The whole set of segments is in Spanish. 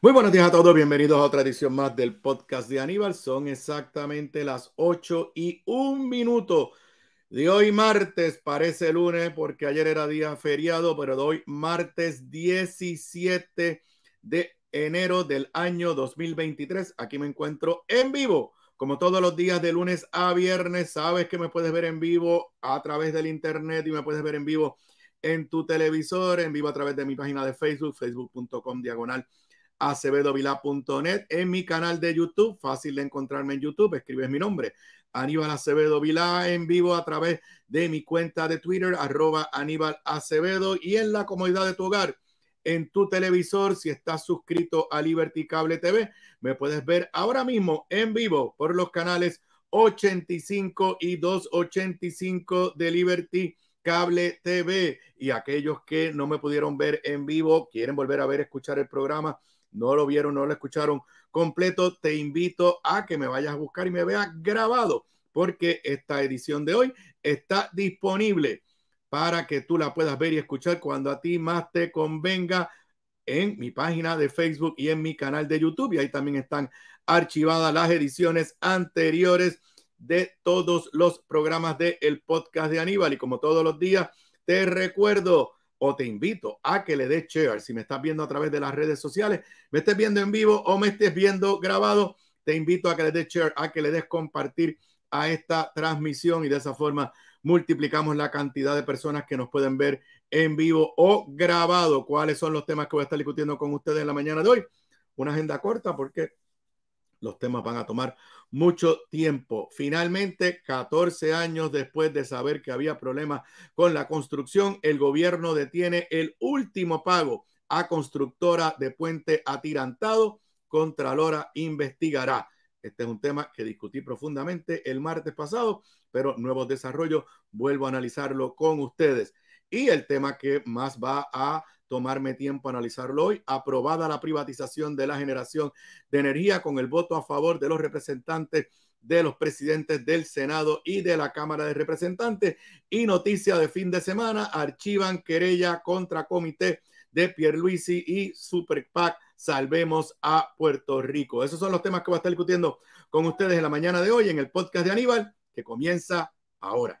Muy buenos días a todos, bienvenidos a otra edición más del podcast de Aníbal. Son exactamente las 8 y un minuto de hoy martes, parece lunes porque ayer era día feriado, pero de hoy martes 17 de enero del año 2023. Aquí me encuentro en vivo, como todos los días de lunes a viernes. Sabes que me puedes ver en vivo a través del internet y me puedes ver en vivo en tu televisor, en vivo a través de mi página de Facebook, facebook.com diagonal acevedovilá.net, en mi canal de YouTube, fácil de encontrarme en YouTube, escribes mi nombre, Aníbal Acevedo Vilá, en vivo a través de mi cuenta de Twitter, arroba Aníbal Acevedo, y en la comodidad de tu hogar, en tu televisor, si estás suscrito a Liberty Cable TV, me puedes ver ahora mismo en vivo por los canales 85 y 285 de Liberty Cable TV. Y aquellos que no me pudieron ver en vivo, quieren volver a ver, escuchar el programa, no lo vieron, no lo escucharon completo, te invito a que me vayas a buscar y me veas grabado, porque esta edición de hoy está disponible para que tú la puedas ver y escuchar cuando a ti más te convenga en mi página de Facebook y en mi canal de YouTube. Y ahí también están archivadas las ediciones anteriores de todos los programas del el podcast de Aníbal. Y como todos los días, te recuerdo o te invito a que le des share. Si me estás viendo a través de las redes sociales, me estés viendo en vivo o me estés viendo grabado, te invito a que le des share, a que le des compartir a esta transmisión y de esa forma multiplicamos la cantidad de personas que nos pueden ver en vivo o grabado. ¿Cuáles son los temas que voy a estar discutiendo con ustedes en la mañana de hoy? Una agenda corta porque los temas van a tomar mucho tiempo. Finalmente, 14 años después de saber que había problemas con la construcción, el gobierno detiene el último pago a constructora de puente atirantado. Contralora investigará. Este es un tema que discutí profundamente el martes pasado, pero nuevos desarrollos, vuelvo a analizarlo con ustedes. Y el tema que más va a tomarme tiempo a analizarlo hoy. Aprobada la privatización de la generación de energía con el voto a favor de los representantes de los presidentes del Senado y de la Cámara de Representantes. Y noticia de fin de semana, archivan querella contra comité de Pierluisi y Super Salvemos a Puerto Rico. Esos son los temas que va a estar discutiendo con ustedes en la mañana de hoy en el podcast de Aníbal, que comienza ahora.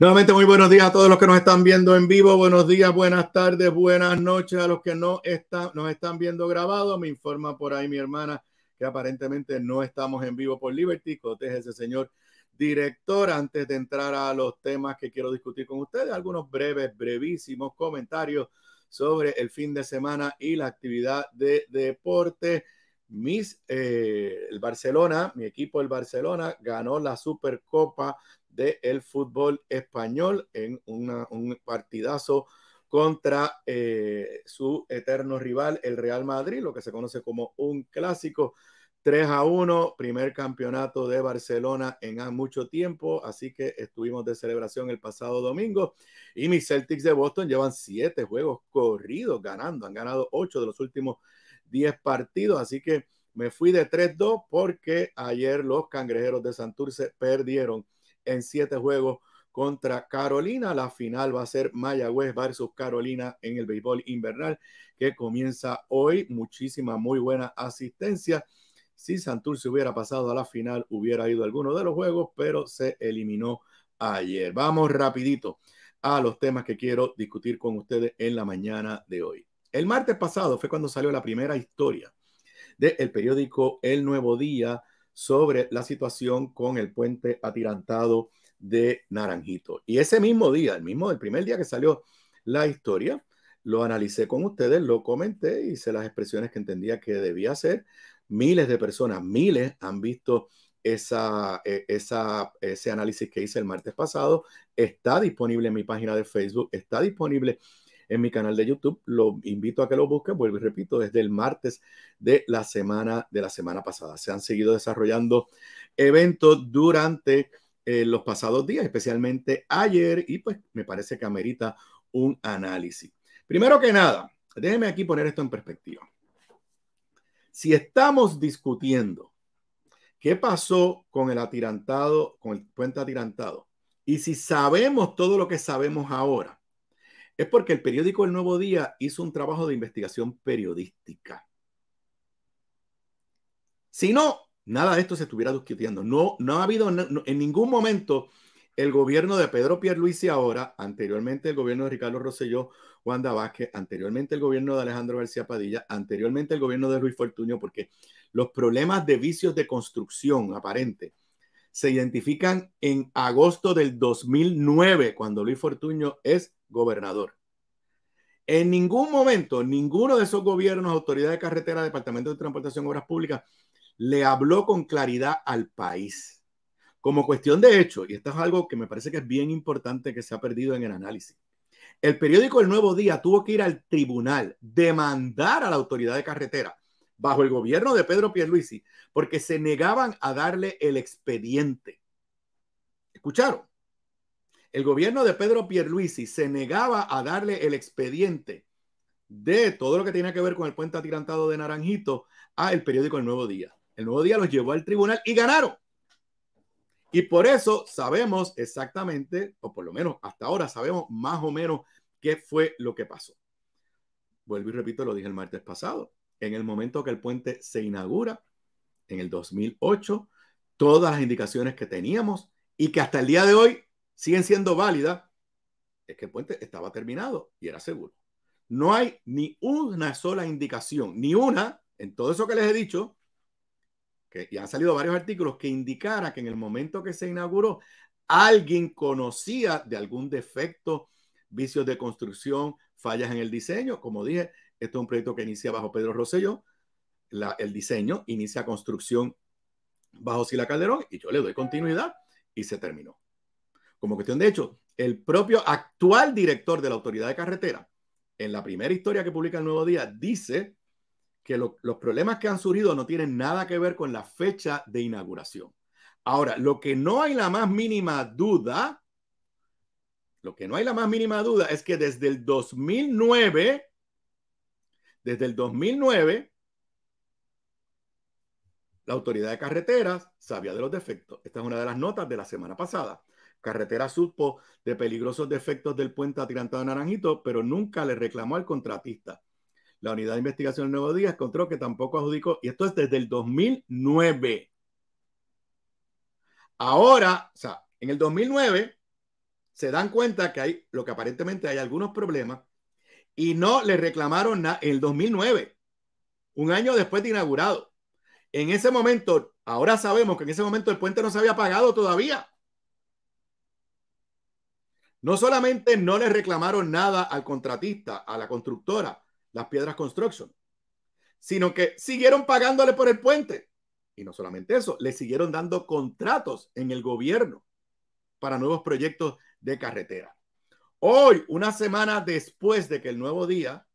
Nuevamente, muy buenos días a todos los que nos están viendo en vivo. Buenos días, buenas tardes, buenas noches a los que no están, nos están viendo grabado. Me informa por ahí mi hermana que aparentemente no estamos en vivo por Liberty. Coteje ese señor director. Antes de entrar a los temas que quiero discutir con ustedes, algunos breves, brevísimos comentarios sobre el fin de semana y la actividad de deporte. Mis, eh, el Barcelona, mi equipo el Barcelona, ganó la Supercopa del fútbol español en un partidazo contra eh, su eterno rival, el Real Madrid, lo que se conoce como un clásico. 3 a 1, primer campeonato de Barcelona en mucho tiempo, así que estuvimos de celebración el pasado domingo. Y mis Celtics de Boston llevan siete juegos corridos ganando, han ganado ocho de los últimos 10 partidos, así que me fui de 3-2 porque ayer los cangrejeros de Santurce perdieron en siete juegos contra Carolina. La final va a ser Mayagüez versus Carolina en el béisbol invernal que comienza hoy. Muchísima, muy buena asistencia. Si Santurce hubiera pasado a la final, hubiera ido a alguno de los juegos, pero se eliminó ayer. Vamos rapidito a los temas que quiero discutir con ustedes en la mañana de hoy. El martes pasado fue cuando salió la primera historia del periódico El Nuevo Día sobre la situación con el puente atirantado de Naranjito. Y ese mismo día, el mismo, el primer día que salió la historia, lo analicé con ustedes, lo comenté, hice las expresiones que entendía que debía hacer. Miles de personas, miles han visto esa, e, esa, ese análisis que hice el martes pasado. Está disponible en mi página de Facebook, está disponible en mi canal de YouTube. Lo invito a que lo busquen, vuelvo y repito, desde el martes de la semana, de la semana pasada. Se han seguido desarrollando eventos durante eh, los pasados días, especialmente ayer, y pues me parece que amerita un análisis. Primero que nada, déjenme aquí poner esto en perspectiva. Si estamos discutiendo qué pasó con el atirantado, con el puente atirantado, y si sabemos todo lo que sabemos ahora, es porque el periódico El Nuevo Día hizo un trabajo de investigación periodística. Si no, nada de esto se estuviera discutiendo. No, no ha habido en ningún momento el gobierno de Pedro Pierluisi ahora, anteriormente el gobierno de Ricardo Rosselló, Wanda Vázquez, anteriormente el gobierno de Alejandro García Padilla, anteriormente el gobierno de Luis Fortuño, porque los problemas de vicios de construcción aparente se identifican en agosto del 2009, cuando Luis Fortuño es gobernador. En ningún momento, ninguno de esos gobiernos, autoridad de carretera, departamento de transportación, obras públicas, le habló con claridad al país. Como cuestión de hecho, y esto es algo que me parece que es bien importante que se ha perdido en el análisis, el periódico El Nuevo Día tuvo que ir al tribunal, demandar a la autoridad de carretera bajo el gobierno de Pedro Pierluisi, porque se negaban a darle el expediente. ¿Escucharon? el gobierno de Pedro Pierluisi se negaba a darle el expediente de todo lo que tiene que ver con el puente atirantado de Naranjito a periódico El Nuevo Día. El Nuevo Día los llevó al tribunal y ganaron. Y por eso sabemos exactamente, o por lo menos hasta ahora sabemos más o menos qué fue lo que pasó. Vuelvo y repito, lo dije el martes pasado. En el momento que el puente se inaugura, en el 2008, todas las indicaciones que teníamos y que hasta el día de hoy siguen siendo válidas, es que el puente estaba terminado y era seguro. No hay ni una sola indicación, ni una, en todo eso que les he dicho, que, y han salido varios artículos que indicara que en el momento que se inauguró, alguien conocía de algún defecto, vicios de construcción, fallas en el diseño. Como dije, esto es un proyecto que inicia bajo Pedro Rosselló. el diseño inicia construcción bajo Sila Calderón y yo le doy continuidad y se terminó como cuestión de hecho. El propio actual director de la Autoridad de Carretera, en la primera historia que publica el Nuevo Día, dice que los problemas que han surgido no tienen nada que ver con la fecha de inauguración. Ahora, lo que no hay la más mínima duda, lo que no hay la más mínima duda es que desde el 2009, desde el 2009, la autoridad de carreteras sabía de los defectos. Esta es una de las notas de la semana pasada. Carretera supo de peligrosos defectos del puente atirantado Naranjito, pero nunca le reclamó al contratista. La unidad de investigación del Nuevo Día encontró que tampoco adjudicó, y esto es desde el 2009. Ahora, o sea, en el 2009 se dan cuenta que hay lo que aparentemente hay algunos problemas y no le reclamaron nada en el 2009, un año después de inaugurado. En ese momento, ahora sabemos que en ese momento el puente no se había pagado todavía. No solamente no le reclamaron nada al contratista, a la constructora, las Piedras Construction, sino que siguieron pagándole por el puente. Y no solamente eso, le siguieron dando contratos en el gobierno para nuevos proyectos de carretera. Hoy, una semana después de que el nuevo día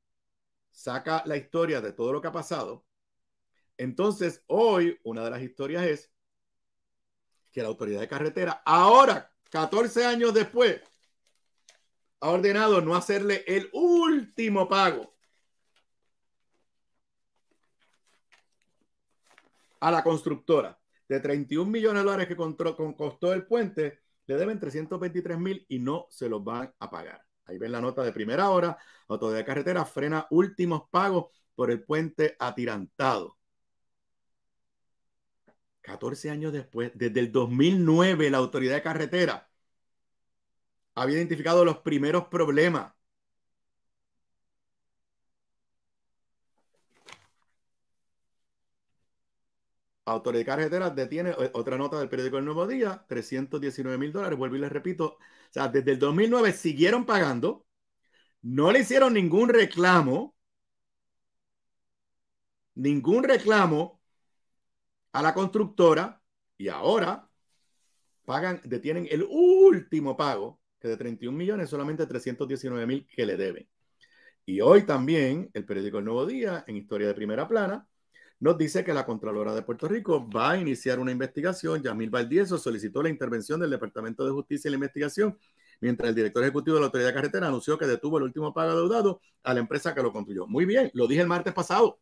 saca la historia de todo lo que ha pasado, entonces hoy una de las historias es que la autoridad de carretera, ahora, 14 años después, ha ordenado no hacerle el último pago a la constructora. De 31 millones de dólares que costó el puente, le deben 323 mil y no se los van a pagar. Ahí ven la nota de primera hora. autoridad de carretera frena últimos pagos por el puente atirantado. 14 años después, desde el 2009, la autoridad de carretera había identificado los primeros problemas. Autoridad Carretera detiene eh, otra nota del periódico El Nuevo Día, 319 mil dólares. Vuelvo y les repito, o sea, desde el 2009 siguieron pagando, no le hicieron ningún reclamo, ningún reclamo a la constructora y ahora pagan, detienen el último pago de 31 millones solamente 319 mil que le deben. Y hoy también el periódico El Nuevo Día, en Historia de Primera Plana, nos dice que la Contralora de Puerto Rico va a iniciar una investigación. Yamil Valdieso solicitó la intervención del Departamento de Justicia y la investigación, mientras el director ejecutivo de la Autoridad Carretera anunció que detuvo el último pago deudado a la empresa que lo construyó. Muy bien, lo dije el martes pasado.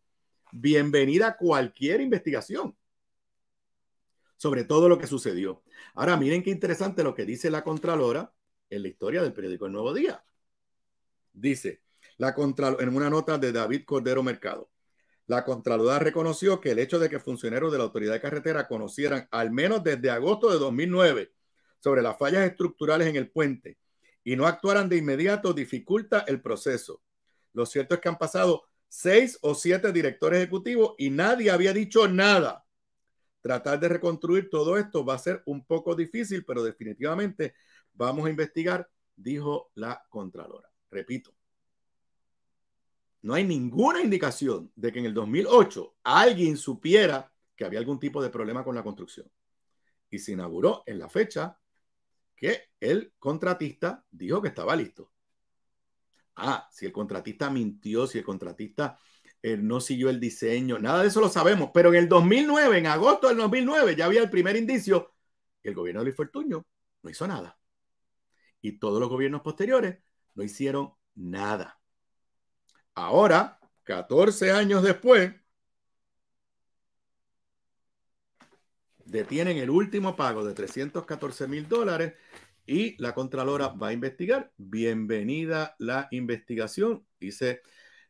Bienvenida a cualquier investigación sobre todo lo que sucedió. Ahora miren qué interesante lo que dice la Contralora en la historia del periódico El Nuevo Día. Dice, la en una nota de David Cordero Mercado, la Contraloría reconoció que el hecho de que funcionarios de la Autoridad de Carretera conocieran, al menos desde agosto de 2009, sobre las fallas estructurales en el puente y no actuaran de inmediato dificulta el proceso. Lo cierto es que han pasado seis o siete directores ejecutivos y nadie había dicho nada. Tratar de reconstruir todo esto va a ser un poco difícil, pero definitivamente Vamos a investigar, dijo la Contralora. Repito, no hay ninguna indicación de que en el 2008 alguien supiera que había algún tipo de problema con la construcción. Y se inauguró en la fecha que el contratista dijo que estaba listo. Ah, si el contratista mintió, si el contratista eh, no siguió el diseño, nada de eso lo sabemos. Pero en el 2009, en agosto del 2009, ya había el primer indicio y el gobierno de Luis Fortuño no hizo nada y todos los gobiernos posteriores no hicieron nada. Ahora, 14 años después, detienen el último pago de 314 mil dólares y la Contralora va a investigar. Bienvenida la investigación, dice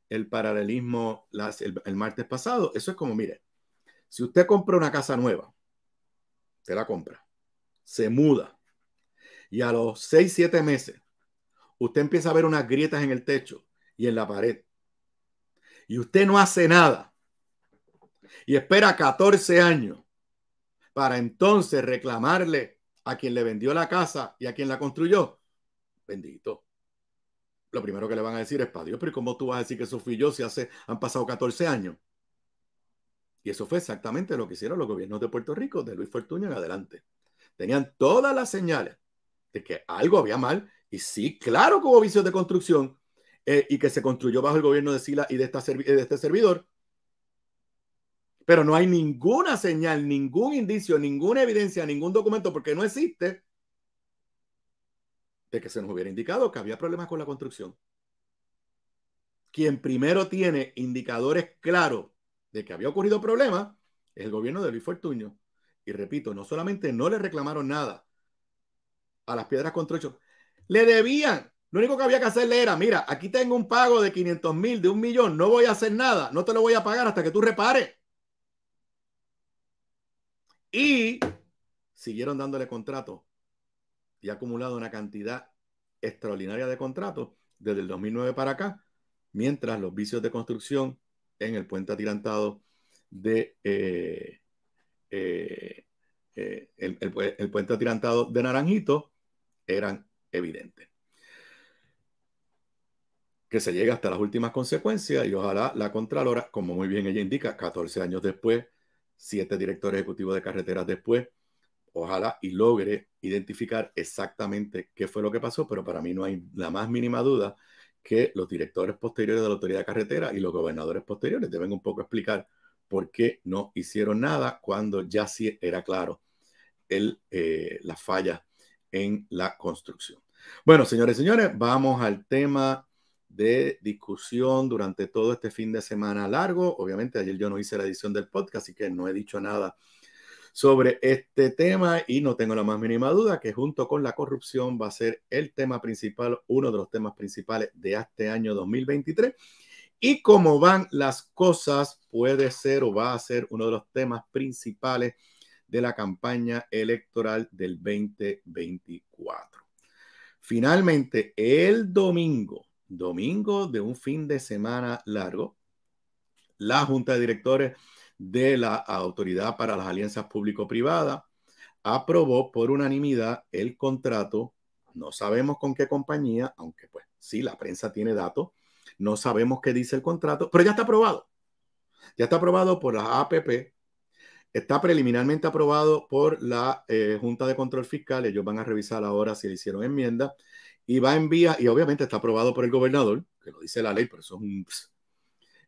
el paralelismo el, martes pasado. Eso es como, mire, si usted compra una casa nueva, se la compra, se muda, y a los 6, 7 meses, usted empieza a ver unas grietas en el techo y en la pared. Y usted no hace nada. Y espera 14 años para entonces reclamarle a quien le vendió la casa y a quien la construyó. Bendito. Lo primero que le van a decir es, para Dios, pero ¿cómo tú vas a decir que eso fui yo si hace, han pasado 14 años? Y eso fue exactamente lo que hicieron los gobiernos de Puerto Rico, de Luis Fortuño en adelante. Tenían todas las señales de que algo había mal, y sí, claro que hubo vicios de construcción, eh, y que se construyó bajo el gobierno de Sila y de, de este servidor, pero no hay ninguna señal, ningún indicio, ninguna evidencia, ningún documento, porque no existe, de que se nos hubiera indicado que había problemas con la construcción. Quien primero tiene indicadores claros de que había ocurrido problemas es el gobierno de Luis Fortuño. Y repito, no solamente no le reclamaron nada, a las piedras trocho, Le debían. Lo único que había que hacerle era, mira, aquí tengo un pago de 500 mil, de un millón, no voy a hacer nada, no te lo voy a pagar hasta que tú repares. Y siguieron dándole contratos y ha acumulado una cantidad extraordinaria de contratos desde el 2009 para acá, mientras los vicios de construcción en el puente atirantado de eh, eh, eh, el, puente atirantado de Naranjito eran evidentes. Que se llegue hasta las últimas consecuencias y ojalá la Contralora, como muy bien ella indica, 14 años después, siete directores ejecutivos de carreteras después, ojalá y logre identificar exactamente qué fue lo que pasó, pero para mí no hay la más mínima duda que los directores posteriores de la autoridad de carretera y los gobernadores posteriores deben un poco explicar por qué no hicieron nada cuando ya sí era claro el, eh, las fallas en la construcción. Bueno, señores y señores, vamos al tema de discusión durante todo este fin de semana largo. Obviamente, ayer yo no hice la edición del podcast, así que no he dicho nada sobre este tema y no tengo la más mínima duda que junto con la corrupción va a ser el tema principal, uno de los temas principales de este año 2023. Y cómo van las cosas puede ser o va a ser uno de los temas principales de la campaña electoral del 2024. Finalmente, el domingo, domingo de un fin de semana largo, la Junta de Directores de la Autoridad para las Alianzas Público-Privadas aprobó por unanimidad el contrato, no sabemos con qué compañía, aunque pues sí, la prensa tiene datos, no sabemos qué dice el contrato, pero ya está aprobado. Ya está aprobado por la APP, Está preliminarmente aprobado por la eh, Junta de Control Fiscal. Ellos van a revisar ahora si le hicieron enmienda. Y va en vía, y obviamente está aprobado por el gobernador, que lo dice la ley, pero eso es un...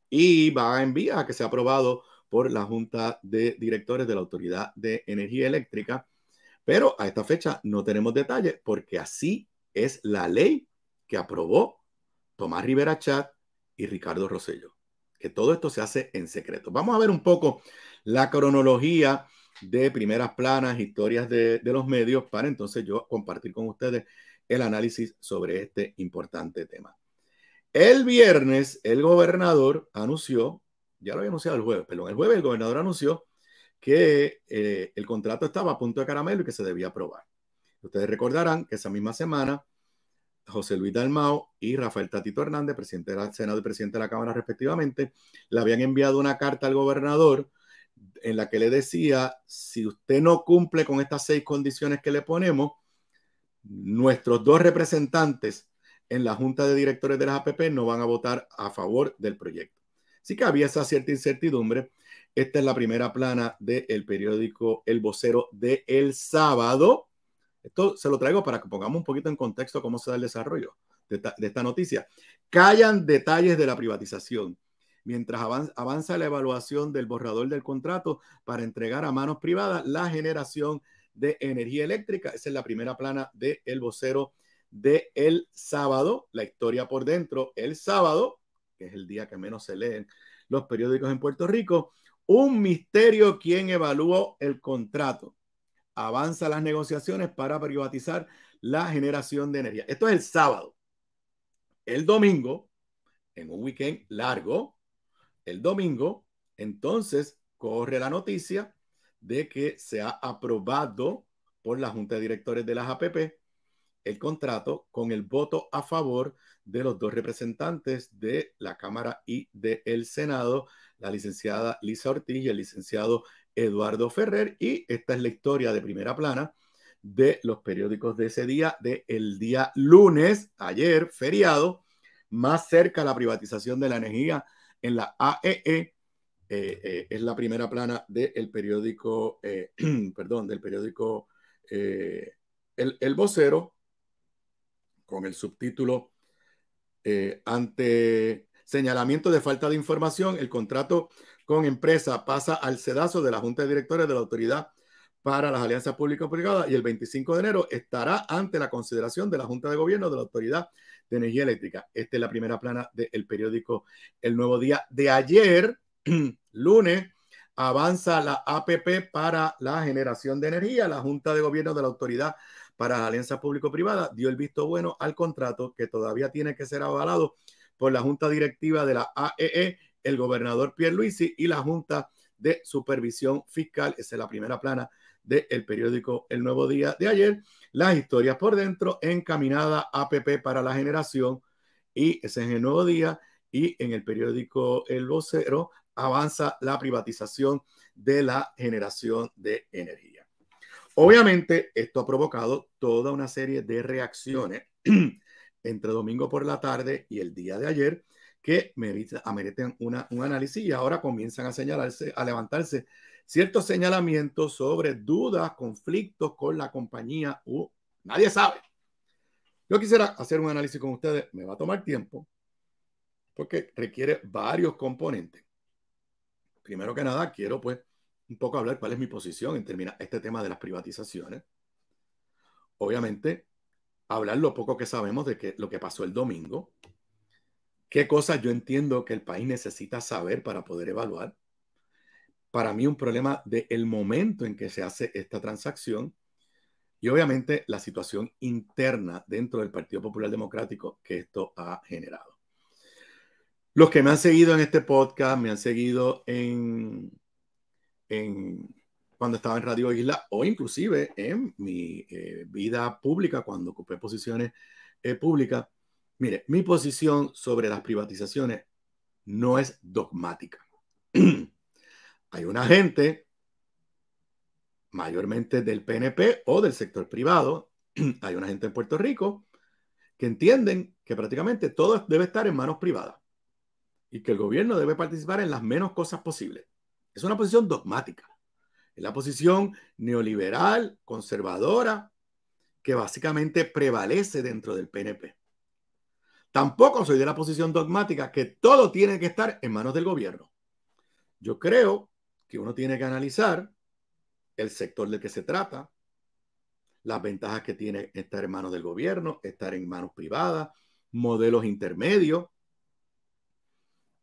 Y va en vía a que sea aprobado por la Junta de Directores de la Autoridad de Energía Eléctrica. Pero a esta fecha no tenemos detalles porque así es la ley que aprobó Tomás Rivera Chat y Ricardo Rosello. Que todo esto se hace en secreto. Vamos a ver un poco la cronología de primeras planas, historias de, los medios, para entonces yo compartir con ustedes el análisis sobre este importante tema. El viernes, el gobernador anunció, ya lo había anunciado el jueves, perdón, el jueves el gobernador anunció que eh, el contrato estaba a punto de caramelo y que se debía aprobar. Ustedes recordarán que esa misma semana, José Luis Dalmao y Rafael Tatito Hernández, presidente del Senado y presidente de la Cámara respectivamente, le habían enviado una carta al gobernador en la que le decía, si usted no cumple con estas seis condiciones que le ponemos, nuestros dos representantes en la junta de directores de las APP no van a votar a favor del proyecto. Así que había esa cierta incertidumbre. Esta es la primera plana del periódico El Vocero de El Sábado. Esto se lo traigo para que pongamos un poquito en contexto cómo se da el desarrollo de esta, de esta noticia. Callan detalles de la privatización mientras avanza la evaluación del borrador del contrato para entregar a manos privadas la generación de energía eléctrica. Esa es la primera plana del el vocero de El Sábado, la historia por dentro, El Sábado, que es el día que menos se leen los periódicos en Puerto Rico, un misterio quien evaluó el contrato. Avanza las negociaciones para privatizar la generación de energía. Esto es el sábado. El domingo, en un weekend largo, el domingo, entonces corre la noticia de que se ha aprobado por la Junta de Directores de las APP el contrato con el voto a favor de los dos representantes de la Cámara y del Senado, la licenciada Lisa Ortiz y el licenciado Eduardo Ferrer. Y esta es la historia de primera plana de los periódicos de ese día, de el día lunes, ayer, feriado, más cerca la privatización de la energía en la AEE, e, eh, eh, es la primera plana del periódico, eh, perdón, del periódico el, el, Vocero, con el subtítulo Ante señalamiento de falta de información, el contrato con empresa pasa al sedazo de la Junta de Directores de la Autoridad para las Alianzas Públicas Privadas y el 25 de enero estará ante la consideración de la Junta de Gobierno de la Autoridad energía eléctrica. Esta es la primera plana del periódico El Nuevo Día de ayer, lunes. Avanza la APP para la generación de energía. La Junta de Gobierno de la Autoridad para la Alianza Público-Privada dio el visto bueno al contrato que todavía tiene que ser avalado por la Junta Directiva de la AEE, e, el gobernador Luisi y la Junta de Supervisión Fiscal. Esa es la primera plana del periódico El Nuevo Día de ayer. Las historias por dentro, encaminada APP para la generación, y ese es El Nuevo Día, y en el periódico El Vocero avanza la privatización de la generación de energía. Obviamente, esto ha provocado toda una serie de reacciones entre domingo por la tarde y el día de ayer que merecen una, un análisis y ahora comienzan a señalarse, a levantarse ciertos señalamientos sobre dudas, conflictos con la compañía U. Nadie sabe. Yo quisiera hacer un análisis con ustedes, me va a tomar tiempo, porque requiere varios componentes. Primero que nada, quiero pues un poco hablar cuál es mi posición en de este tema de las privatizaciones. Obviamente, hablar lo poco que sabemos de que, lo que pasó el domingo, qué cosas yo entiendo que el país necesita saber para poder evaluar, para mí un problema del momento en que se hace esta transacción y obviamente la situación interna dentro del Partido Popular Democrático que esto ha generado. Los que me han seguido en este podcast, me han seguido en, cuando estaba en Radio Isla o inclusive en mi eh, vida pública cuando ocupé posiciones eh, públicas. Mire, mi posición sobre las privatizaciones no es dogmática. Hay una gente, mayormente del PNP o del sector privado, hay una gente en Puerto Rico que entienden que prácticamente todo debe estar en manos privadas y que el gobierno debe participar en las menos cosas posibles. Es una posición dogmática, es la posición neoliberal, conservadora, que básicamente prevalece dentro del PNP. Tampoco soy de la posición dogmática que todo tiene que estar en manos del gobierno. Yo creo que uno tiene que analizar el sector del que se trata, las ventajas que tiene estar en manos del gobierno, estar en manos privadas, modelos intermedios.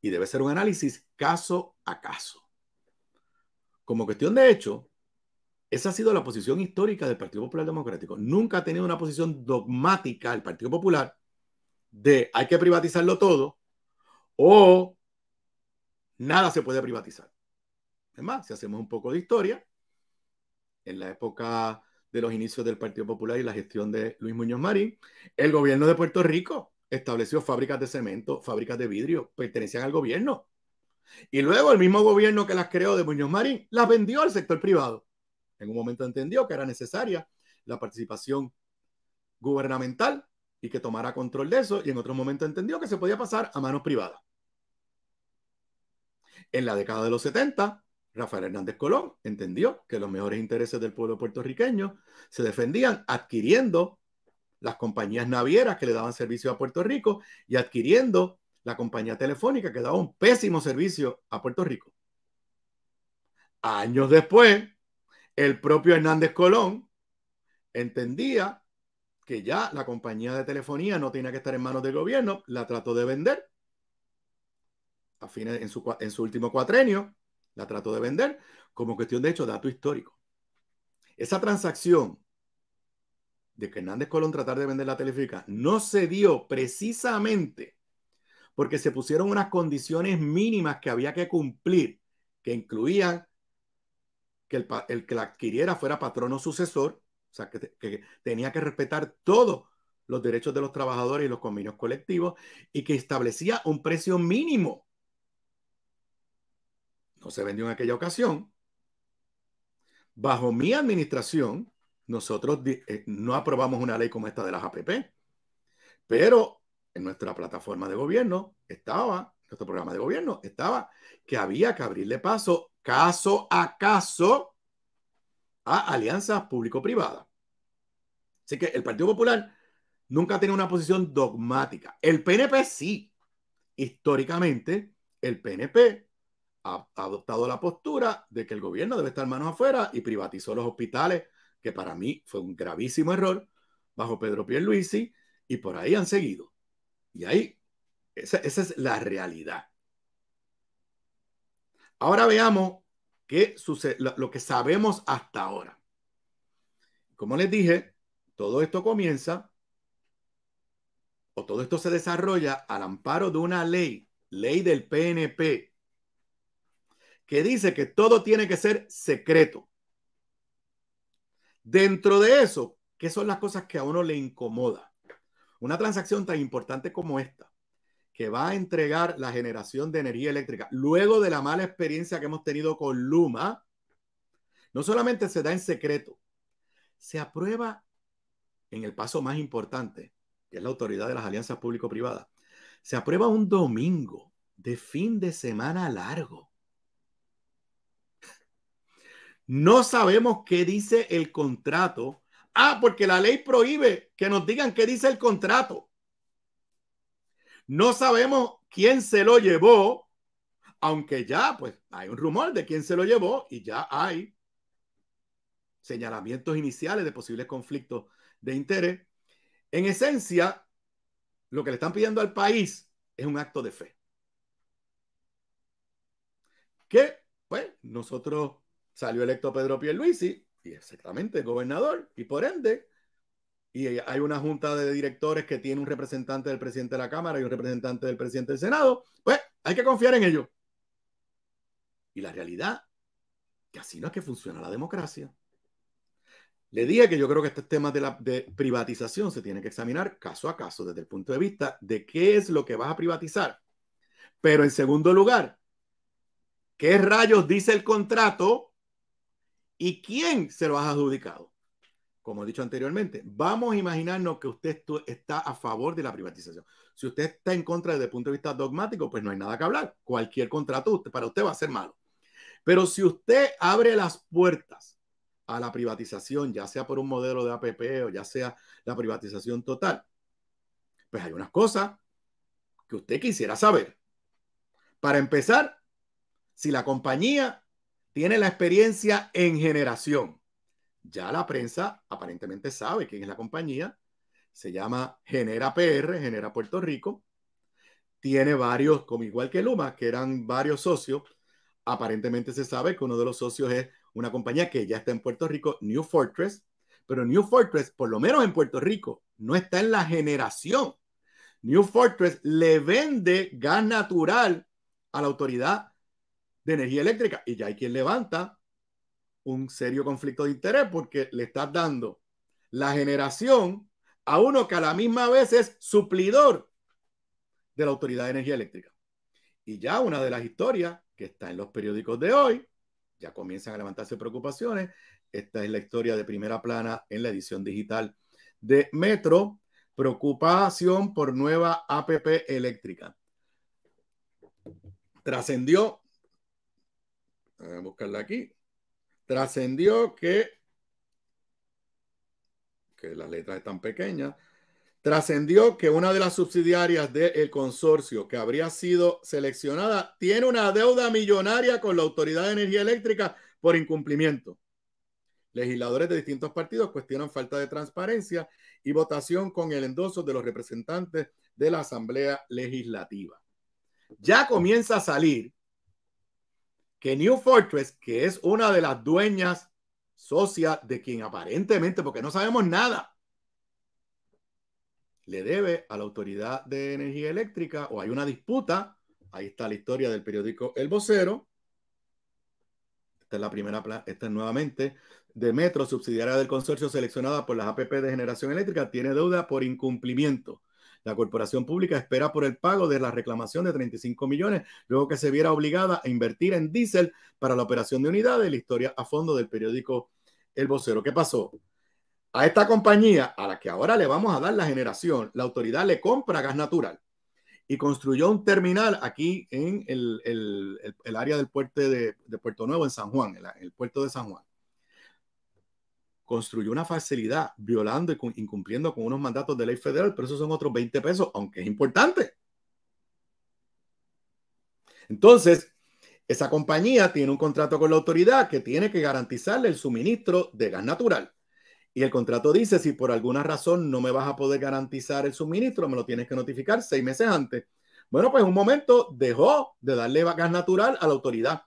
Y debe ser un análisis caso a caso. Como cuestión de hecho, esa ha sido la posición histórica del Partido Popular Democrático. Nunca ha tenido una posición dogmática el Partido Popular de hay que privatizarlo todo o nada se puede privatizar. Es más, si hacemos un poco de historia, en la época de los inicios del Partido Popular y la gestión de Luis Muñoz Marín, el gobierno de Puerto Rico estableció fábricas de cemento, fábricas de vidrio, pertenecían al gobierno. Y luego el mismo gobierno que las creó de Muñoz Marín las vendió al sector privado. En un momento entendió que era necesaria la participación gubernamental y que tomara control de eso, y en otro momento entendió que se podía pasar a manos privadas. En la década de los 70, Rafael Hernández Colón entendió que los mejores intereses del pueblo puertorriqueño se defendían adquiriendo las compañías navieras que le daban servicio a Puerto Rico y adquiriendo la compañía telefónica que daba un pésimo servicio a Puerto Rico. Años después, el propio Hernández Colón entendía que ya la compañía de telefonía no tenía que estar en manos del gobierno, la trató de vender a fines, en, su, en su último cuatrenio la trató de vender como cuestión de hecho, dato histórico. Esa transacción de que Hernández Colón tratar de vender la telefónica no se dio precisamente porque se pusieron unas condiciones mínimas que había que cumplir, que incluían que el, que la adquiriera fuera patrono sucesor, o sea, que tenía que respetar todos los derechos de los trabajadores y los convenios colectivos, y que establecía un precio mínimo no se vendió en aquella ocasión. Bajo mi administración, nosotros eh, no aprobamos una ley como esta de las APP, pero en nuestra plataforma de gobierno estaba, nuestro programa de gobierno estaba que había que abrirle paso caso a caso a alianzas público-privadas. Así que el Partido Popular nunca tiene una posición dogmática. El PNP sí. Históricamente, el PNP ha adoptado la postura de que el gobierno debe estar manos afuera y privatizó los hospitales, que para mí fue un gravísimo error, bajo Pedro Pierluisi, y por ahí han seguido. Y ahí, esa, es la realidad. Ahora veamos qué sucede, lo, lo que sabemos hasta ahora. Como les dije, todo esto comienza o todo esto se desarrolla al amparo de una ley, ley del PNP, que dice que todo tiene que ser secreto. Dentro de eso, ¿qué son las cosas que a uno le incomoda? Una transacción tan importante como esta, que va a entregar la generación de energía eléctrica, luego de la mala experiencia que hemos tenido con Luma, no solamente se da en secreto, se aprueba en el paso más importante, que es la autoridad de las alianzas público-privadas. Se aprueba un domingo de fin de semana largo no sabemos qué dice el contrato. Ah, porque la ley prohíbe que nos digan qué dice el contrato. No sabemos quién se lo llevó, aunque ya pues hay un rumor de quién se lo llevó y ya hay señalamientos iniciales de posibles conflictos de interés. En esencia, lo que le están pidiendo al país es un acto de fe. Que, pues, nosotros salió electo Pedro Pierluisi, y exactamente, gobernador, y por ende, y hay una junta de directores que tiene un representante del presidente de la Cámara y un representante del presidente del Senado, pues hay que confiar en ellos. Y la realidad, que así no es que funciona la democracia. Le dije que yo creo que este tema de, la, privatización se tiene que examinar caso a caso desde el punto de vista de qué es lo que vas a privatizar. Pero en segundo lugar, ¿qué rayos dice el contrato ¿Y quién se lo ha adjudicado? Como he dicho anteriormente, vamos a imaginarnos que usted está a favor de la privatización. Si usted está en contra desde el punto de vista dogmático, pues no hay nada que hablar. Cualquier contrato para usted va a ser malo. Pero si usted abre las puertas a la privatización, ya sea por un modelo de APP o ya sea la privatización total, pues hay unas cosas que usted quisiera saber. Para empezar, si la compañía tiene la experiencia en generación. Ya la prensa aparentemente sabe quién es la compañía. Se llama Genera PR, Genera Puerto Rico. Tiene varios, como igual que Luma, que eran varios socios. Aparentemente se sabe que uno de los socios es una compañía que ya está en Puerto Rico, New Fortress. Pero New Fortress, por lo menos en Puerto Rico, no está en la generación. New Fortress le vende gas natural a la autoridad de energía eléctrica. Y ya hay quien levanta un serio conflicto de interés porque le estás dando la generación a uno que a la misma vez es suplidor de la Autoridad de Energía Eléctrica. Y ya una de las historias que está en los periódicos de hoy, ya comienzan a levantarse preocupaciones. Esta es la historia de primera plana en la edición digital de Metro. Preocupación por nueva APP eléctrica. Trascendió a buscarla aquí, trascendió que, que las letras están pequeñas, trascendió que una de las subsidiarias del consorcio que habría sido seleccionada tiene una deuda millonaria con la Autoridad de Energía Eléctrica por incumplimiento. Legisladores de distintos partidos cuestionan falta de transparencia y votación con el endoso de los representantes de la Asamblea Legislativa. Ya comienza a salir que New Fortress, que es una de las dueñas socias de quien aparentemente, porque no sabemos nada, le debe a la Autoridad de Energía Eléctrica o hay una disputa. Ahí está la historia del periódico El Vocero. Esta es la primera, esta es nuevamente de Metro, subsidiaria del consorcio seleccionada por las APP de generación eléctrica, tiene deuda por incumplimiento. La corporación pública espera por el pago de la reclamación de 35 millones, luego que se viera obligada a invertir en diésel para la operación de unidades. La historia a fondo del periódico El Vocero. ¿Qué pasó? A esta compañía, a la que ahora le vamos a dar la generación, la autoridad le compra gas natural y construyó un terminal aquí en el, área del puerto de, Puerto Nuevo, en San Juan, en el puerto de San Juan construyó una facilidad violando y incumpliendo con unos mandatos de ley federal, pero esos son otros 20 pesos, aunque es importante. Entonces, esa compañía tiene un contrato con la autoridad que tiene que garantizarle el suministro de gas natural. Y el contrato dice, si por alguna razón no me vas a poder garantizar el suministro, me lo tienes que notificar seis meses antes. Bueno, pues un momento dejó de darle gas natural a la autoridad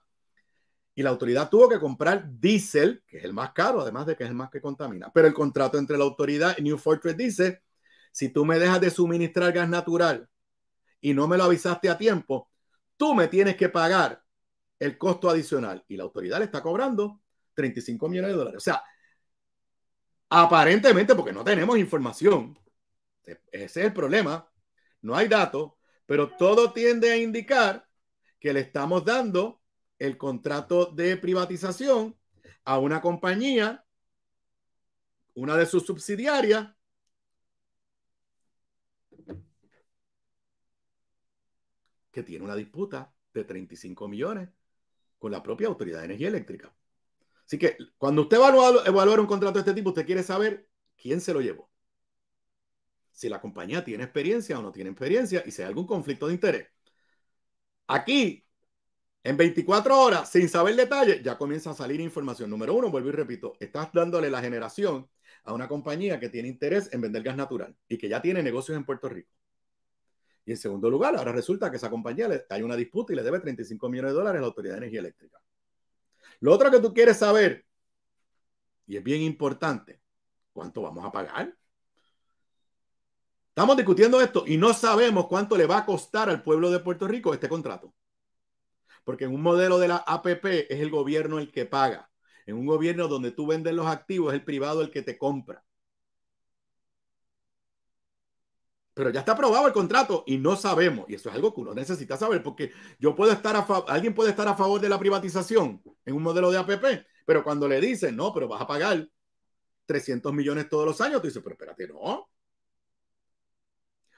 y la autoridad tuvo que comprar diésel, que es el más caro, además de que es el más que contamina. Pero el contrato entre la autoridad y New Fortress dice, si tú me dejas de suministrar gas natural y no me lo avisaste a tiempo, tú me tienes que pagar el costo adicional. Y la autoridad le está cobrando 35 millones de dólares. O sea, aparentemente, porque no tenemos información, ese es el problema, no hay datos, pero todo tiende a indicar que le estamos dando el contrato de privatización a una compañía, una de sus subsidiarias, que tiene una disputa de 35 millones con la propia Autoridad de Energía Eléctrica. Así que cuando usted va a evaluar un contrato de este tipo, usted quiere saber quién se lo llevó. Si la compañía tiene experiencia o no tiene experiencia y si hay algún conflicto de interés. Aquí en 24 horas, sin saber detalles, ya comienza a salir información. Número uno, vuelvo y repito, estás dándole la generación a una compañía que tiene interés en vender gas natural y que ya tiene negocios en Puerto Rico. Y en segundo lugar, ahora resulta que esa compañía hay una disputa y le debe 35 millones de dólares a la Autoridad de Energía Eléctrica. Lo otro que tú quieres saber, y es bien importante, ¿cuánto vamos a pagar? Estamos discutiendo esto y no sabemos cuánto le va a costar al pueblo de Puerto Rico este contrato. Porque en un modelo de la APP es el gobierno el que paga. En un gobierno donde tú vendes los activos es el privado el que te compra. Pero ya está aprobado el contrato y no sabemos. Y eso es algo que uno necesita saber porque yo puedo estar a alguien puede estar a favor de la privatización en un modelo de APP, pero cuando le dicen, no, pero vas a pagar 300 millones todos los años, tú dices, pero espérate, no.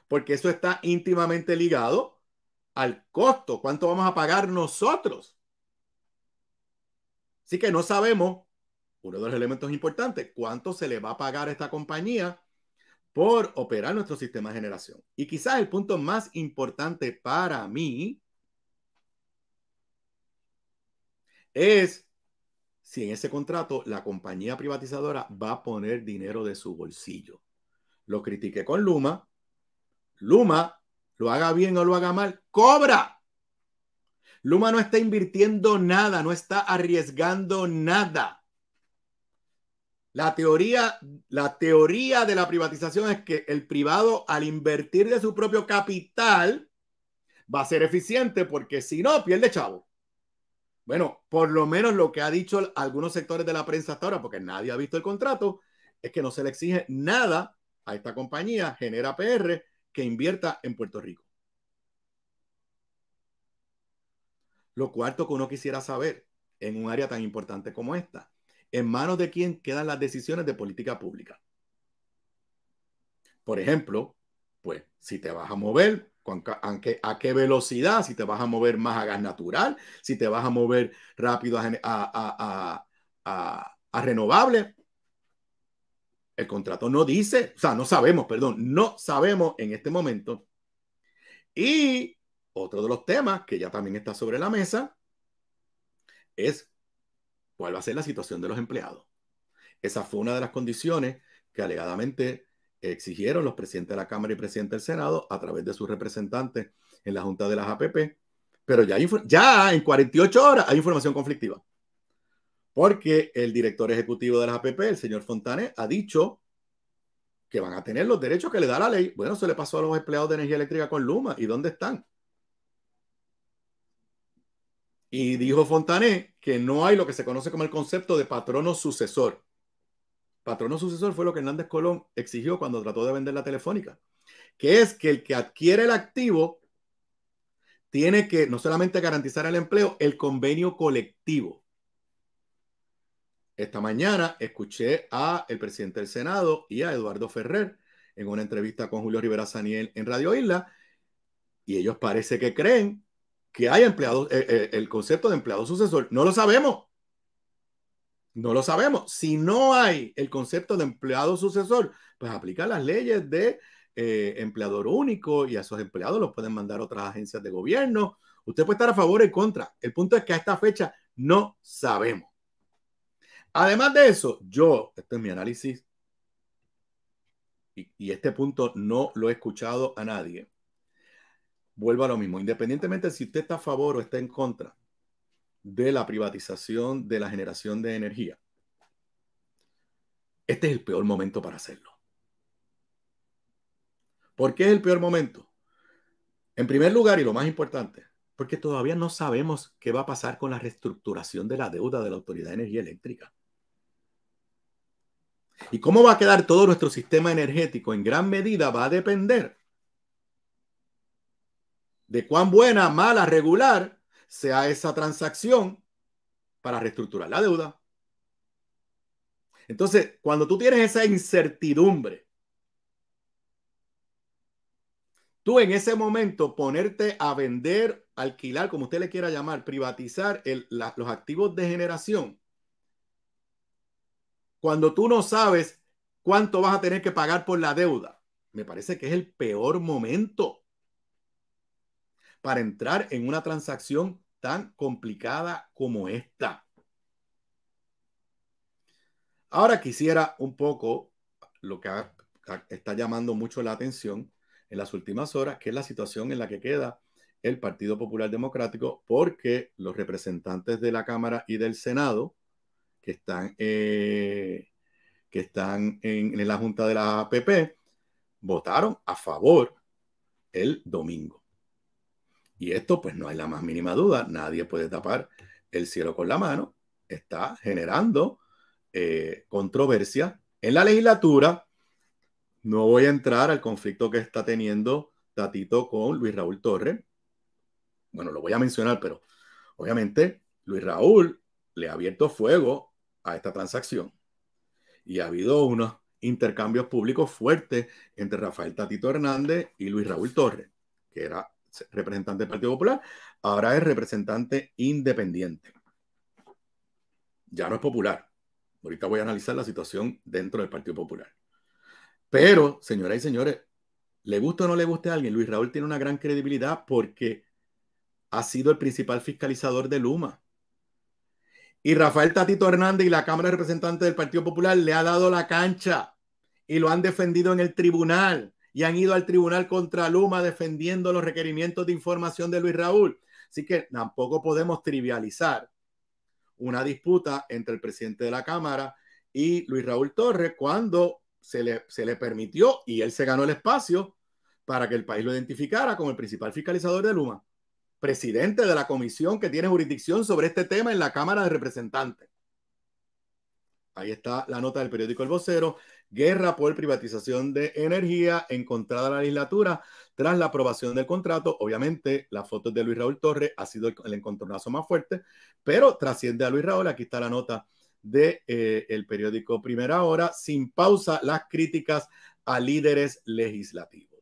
Porque eso está íntimamente ligado al costo, cuánto vamos a pagar nosotros. Así que no sabemos, uno de los elementos importantes, cuánto se le va a pagar a esta compañía por operar nuestro sistema de generación. Y quizás el punto más importante para mí es si en ese contrato la compañía privatizadora va a poner dinero de su bolsillo. Lo critiqué con Luma. Luma lo haga bien o lo haga mal, cobra. Luma no está invirtiendo nada, no está arriesgando nada. La teoría, la teoría de la privatización es que el privado al invertir de su propio capital va a ser eficiente porque si no pierde chavo. Bueno, por lo menos lo que ha dicho algunos sectores de la prensa hasta ahora, porque nadie ha visto el contrato, es que no se le exige nada a esta compañía, genera PR, que invierta en Puerto Rico. Lo cuarto que uno quisiera saber en un área tan importante como esta, en manos de quién quedan las decisiones de política pública. Por ejemplo, pues si te vas a mover, a qué velocidad, si te vas a mover más a gas natural, si te vas a mover rápido a, a, a, a renovables, el contrato no dice, o sea, no sabemos, perdón, no sabemos en este momento. Y otro de los temas que ya también está sobre la mesa es cuál va a ser la situación de los empleados. Esa fue una de las condiciones que alegadamente exigieron los presidentes de la Cámara y presidente del Senado a través de sus representantes en la Junta de las APP. Pero ya, ya en 48 horas hay información conflictiva. Porque el director ejecutivo de las APP, el señor Fontané, ha dicho que van a tener los derechos que le da la ley. Bueno, se le pasó a los empleados de energía eléctrica con Luma. ¿Y dónde están? Y dijo Fontané que no hay lo que se conoce como el concepto de patrono sucesor. Patrono sucesor fue lo que Hernández Colón exigió cuando trató de vender la telefónica, que es que el que adquiere el activo tiene que no solamente garantizar el empleo, el convenio colectivo. Esta mañana escuché a el presidente del Senado y a Eduardo Ferrer en una entrevista con Julio Rivera Saniel en Radio Isla y ellos parece que creen que hay empleados, eh, eh, el concepto de empleado sucesor. No lo sabemos. No lo sabemos. Si no hay el concepto de empleado sucesor, pues aplica las leyes de eh, empleador único y a esos empleados los pueden mandar otras agencias de gobierno. Usted puede estar a favor o en contra. El punto es que a esta fecha no sabemos. Además de eso, yo, este es mi análisis, y, este punto no lo he escuchado a nadie. Vuelvo a lo mismo, independientemente si usted está a favor o está en contra de la privatización de la generación de energía, este es el peor momento para hacerlo. ¿Por qué es el peor momento? En primer lugar, y lo más importante, porque todavía no sabemos qué va a pasar con la reestructuración de la deuda de la Autoridad de Energía Eléctrica. Y cómo va a quedar todo nuestro sistema energético en gran medida va a depender de cuán buena, mala, regular sea esa transacción para reestructurar la deuda. Entonces, cuando tú tienes esa incertidumbre, tú en ese momento ponerte a vender, alquilar, como usted le quiera llamar, privatizar los activos de generación, cuando tú no sabes cuánto vas a tener que pagar por la deuda, me parece que es el peor momento para entrar en una transacción tan complicada como esta. Ahora quisiera un poco lo que está llamando mucho la atención en las últimas horas, que es la situación en la que queda el Partido Popular Democrático, porque los representantes de la Cámara y del Senado que están, eh, que están en, la Junta de la PP, votaron a favor el domingo. Y esto, pues no hay la más mínima duda, nadie puede tapar el cielo con la mano, está generando eh, controversia en la legislatura. No voy a entrar al conflicto que está teniendo Tatito con Luis Raúl Torres. Bueno, lo voy a mencionar, pero obviamente Luis Raúl le ha abierto fuego a esta transacción. Y ha habido unos intercambios públicos fuertes entre Rafael Tatito Hernández y Luis Raúl Torres, que era representante del Partido Popular, ahora es representante independiente. Ya no es popular. Ahorita voy a analizar la situación dentro del Partido Popular. Pero, señoras y señores, le gusta o no le guste a alguien, Luis Raúl tiene una gran credibilidad porque ha sido el principal fiscalizador de Luma. Y Rafael Tatito Hernández y la Cámara de Representantes del Partido Popular le ha dado la cancha y lo han defendido en el tribunal y han ido al tribunal contra Luma defendiendo los requerimientos de información de Luis Raúl. Así que tampoco podemos trivializar una disputa entre el presidente de la Cámara y Luis Raúl Torres cuando se le, se le permitió y él se ganó el espacio para que el país lo identificara como el principal fiscalizador de Luma presidente de la comisión que tiene jurisdicción sobre este tema en la Cámara de Representantes. Ahí está la nota del periódico El Vocero. Guerra por privatización de energía encontrada la legislatura tras la aprobación del contrato. Obviamente, la foto de Luis Raúl Torres ha sido el encontronazo más fuerte, pero trasciende a Luis Raúl. Aquí está la nota del de, eh, periódico Primera Hora. Sin pausa, las críticas a líderes legislativos.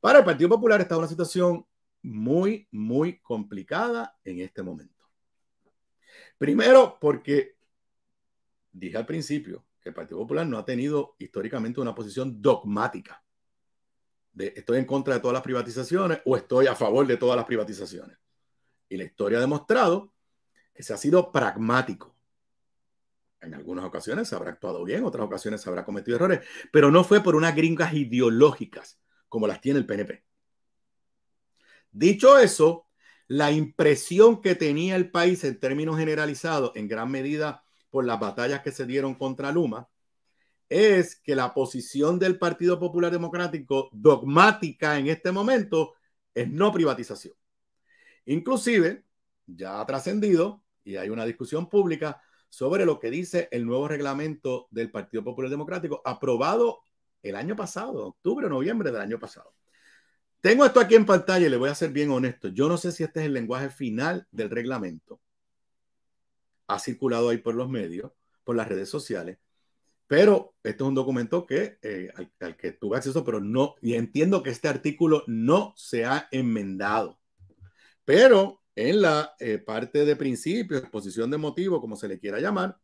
Para el Partido Popular está una situación muy, muy complicada en este momento. Primero, porque dije al principio que el Partido Popular no ha tenido históricamente una posición dogmática de estoy en contra de todas las privatizaciones o estoy a favor de todas las privatizaciones. Y la historia ha demostrado que se ha sido pragmático. En algunas ocasiones se habrá actuado bien, en otras ocasiones se habrá cometido errores, pero no fue por unas gringas ideológicas como las tiene el PNP. Dicho eso, la impresión que tenía el país en términos generalizados, en gran medida por las batallas que se dieron contra Luma, es que la posición del Partido Popular Democrático dogmática en este momento es no privatización. Inclusive, ya ha trascendido y hay una discusión pública sobre lo que dice el nuevo reglamento del Partido Popular Democrático aprobado el año pasado, octubre o noviembre del año pasado. Tengo esto aquí en pantalla y le voy a ser bien honesto. Yo no sé si este es el lenguaje final del reglamento. Ha circulado ahí por los medios, por las redes sociales. Pero este es un documento que, eh, al, que tuve acceso, pero no, y entiendo que este artículo no se ha enmendado. Pero en la eh, parte de principio, exposición de motivo, como se le quiera llamar,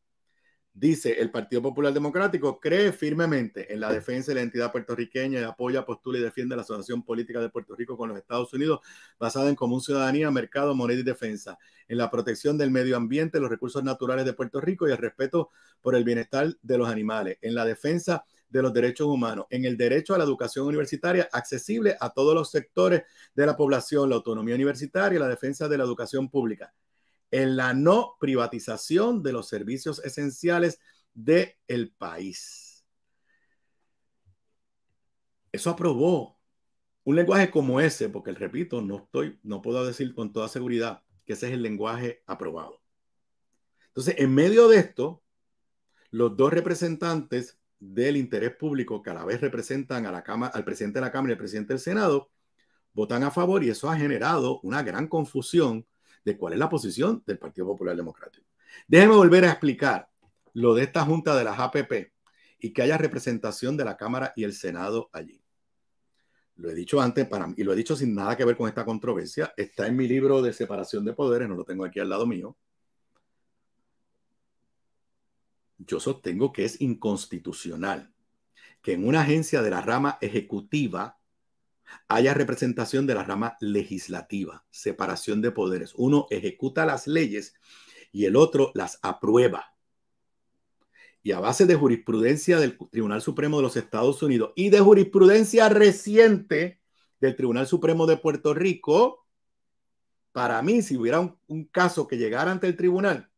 Dice, el Partido Popular Democrático cree firmemente en la defensa de la entidad puertorriqueña y apoya, postula y defiende la asociación política de Puerto Rico con los Estados Unidos basada en común ciudadanía, mercado, moneda y defensa, en la protección del medio ambiente, los recursos naturales de Puerto Rico y el respeto por el bienestar de los animales, en la defensa de los derechos humanos, en el derecho a la educación universitaria accesible a todos los sectores de la población, la autonomía universitaria, y la defensa de la educación pública en la no privatización de los servicios esenciales del país. Eso aprobó un lenguaje como ese, porque repito, no estoy, no puedo decir con toda seguridad que ese es el lenguaje aprobado. Entonces, en medio de esto, los dos representantes del interés público que a la vez representan a la Cámara, al presidente de la Cámara y al presidente del Senado, votan a favor y eso ha generado una gran confusión de cuál es la posición del Partido Popular Democrático. Déjenme volver a explicar lo de esta junta de las APP y que haya representación de la Cámara y el Senado allí. Lo he dicho antes para mí, y lo he dicho sin nada que ver con esta controversia. Está en mi libro de separación de poderes, no lo tengo aquí al lado mío. Yo sostengo que es inconstitucional que en una agencia de la rama ejecutiva haya representación de la rama legislativa, separación de poderes. Uno ejecuta las leyes y el otro las aprueba. Y a base de jurisprudencia del Tribunal Supremo de los Estados Unidos y de jurisprudencia reciente del Tribunal Supremo de Puerto Rico, para mí, si hubiera un, caso que llegara ante el tribunal,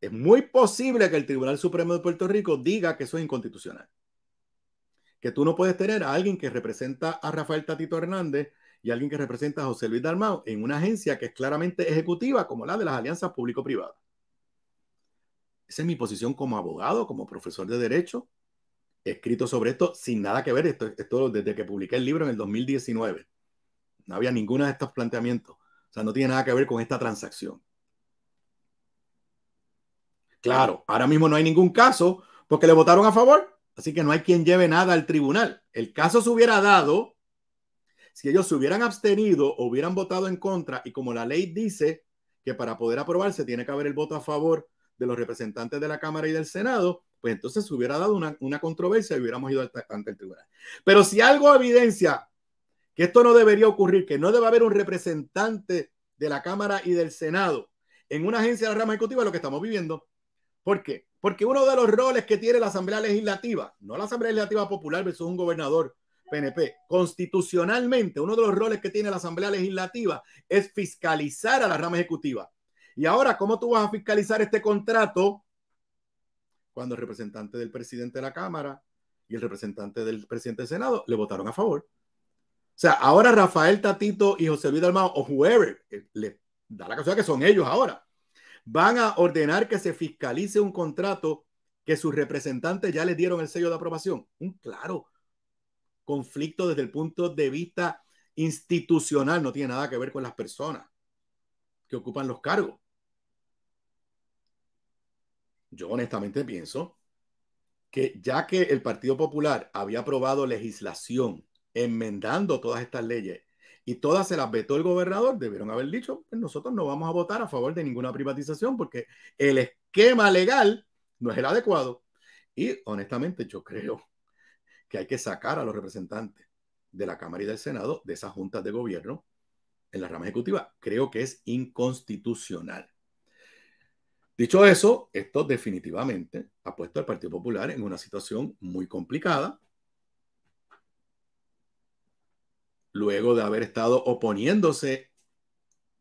es muy posible que el Tribunal Supremo de Puerto Rico diga que eso es inconstitucional que tú no puedes tener a alguien que representa a Rafael Tatito Hernández y a alguien que representa a José Luis Dalmau en una agencia que es claramente ejecutiva como la de las alianzas público-privadas. Esa es mi posición como abogado, como profesor de derecho. escrito sobre esto sin nada que ver, esto, esto desde que publiqué el libro en el 2019. No había ninguno de estos planteamientos. O sea, no tiene nada que ver con esta transacción. Claro, ahora mismo no hay ningún caso porque le votaron a favor. Así que no hay quien lleve nada al tribunal. El caso se hubiera dado si ellos se hubieran abstenido o hubieran votado en contra y como la ley dice que para poder aprobarse tiene que haber el voto a favor de los representantes de la Cámara y del Senado, pues entonces se hubiera dado una, controversia y hubiéramos ido ante el tribunal. Pero si algo evidencia que esto no debería ocurrir, que no debe haber un representante de la Cámara y del Senado en una agencia de la rama ejecutiva, lo que estamos viviendo. ¿Por qué? Porque uno de los roles que tiene la Asamblea Legislativa, no la Asamblea Legislativa Popular versus un gobernador PNP, constitucionalmente uno de los roles que tiene la Asamblea Legislativa es fiscalizar a la rama ejecutiva. Y ahora, ¿cómo tú vas a fiscalizar este contrato cuando el representante del presidente de la Cámara y el representante del presidente del Senado le votaron a favor? O sea, ahora Rafael Tatito y José Luis Dalmao o whoever, eh, le da la casualidad que son ellos ahora, van a ordenar que se fiscalice un contrato que sus representantes ya le dieron el sello de aprobación. Un claro conflicto desde el punto de vista institucional, no tiene nada que ver con las personas que ocupan los cargos. Yo honestamente pienso que ya que el Partido Popular había aprobado legislación enmendando todas estas leyes y todas se las vetó el gobernador, debieron haber dicho, pues nosotros no vamos a votar a favor de ninguna privatización porque el esquema legal no es el adecuado. Y honestamente yo creo que hay que sacar a los representantes de la Cámara y del Senado de esas juntas de gobierno en la rama ejecutiva. Creo que es inconstitucional. Dicho eso, esto definitivamente ha puesto al Partido Popular en una situación muy complicada luego de haber estado oponiéndose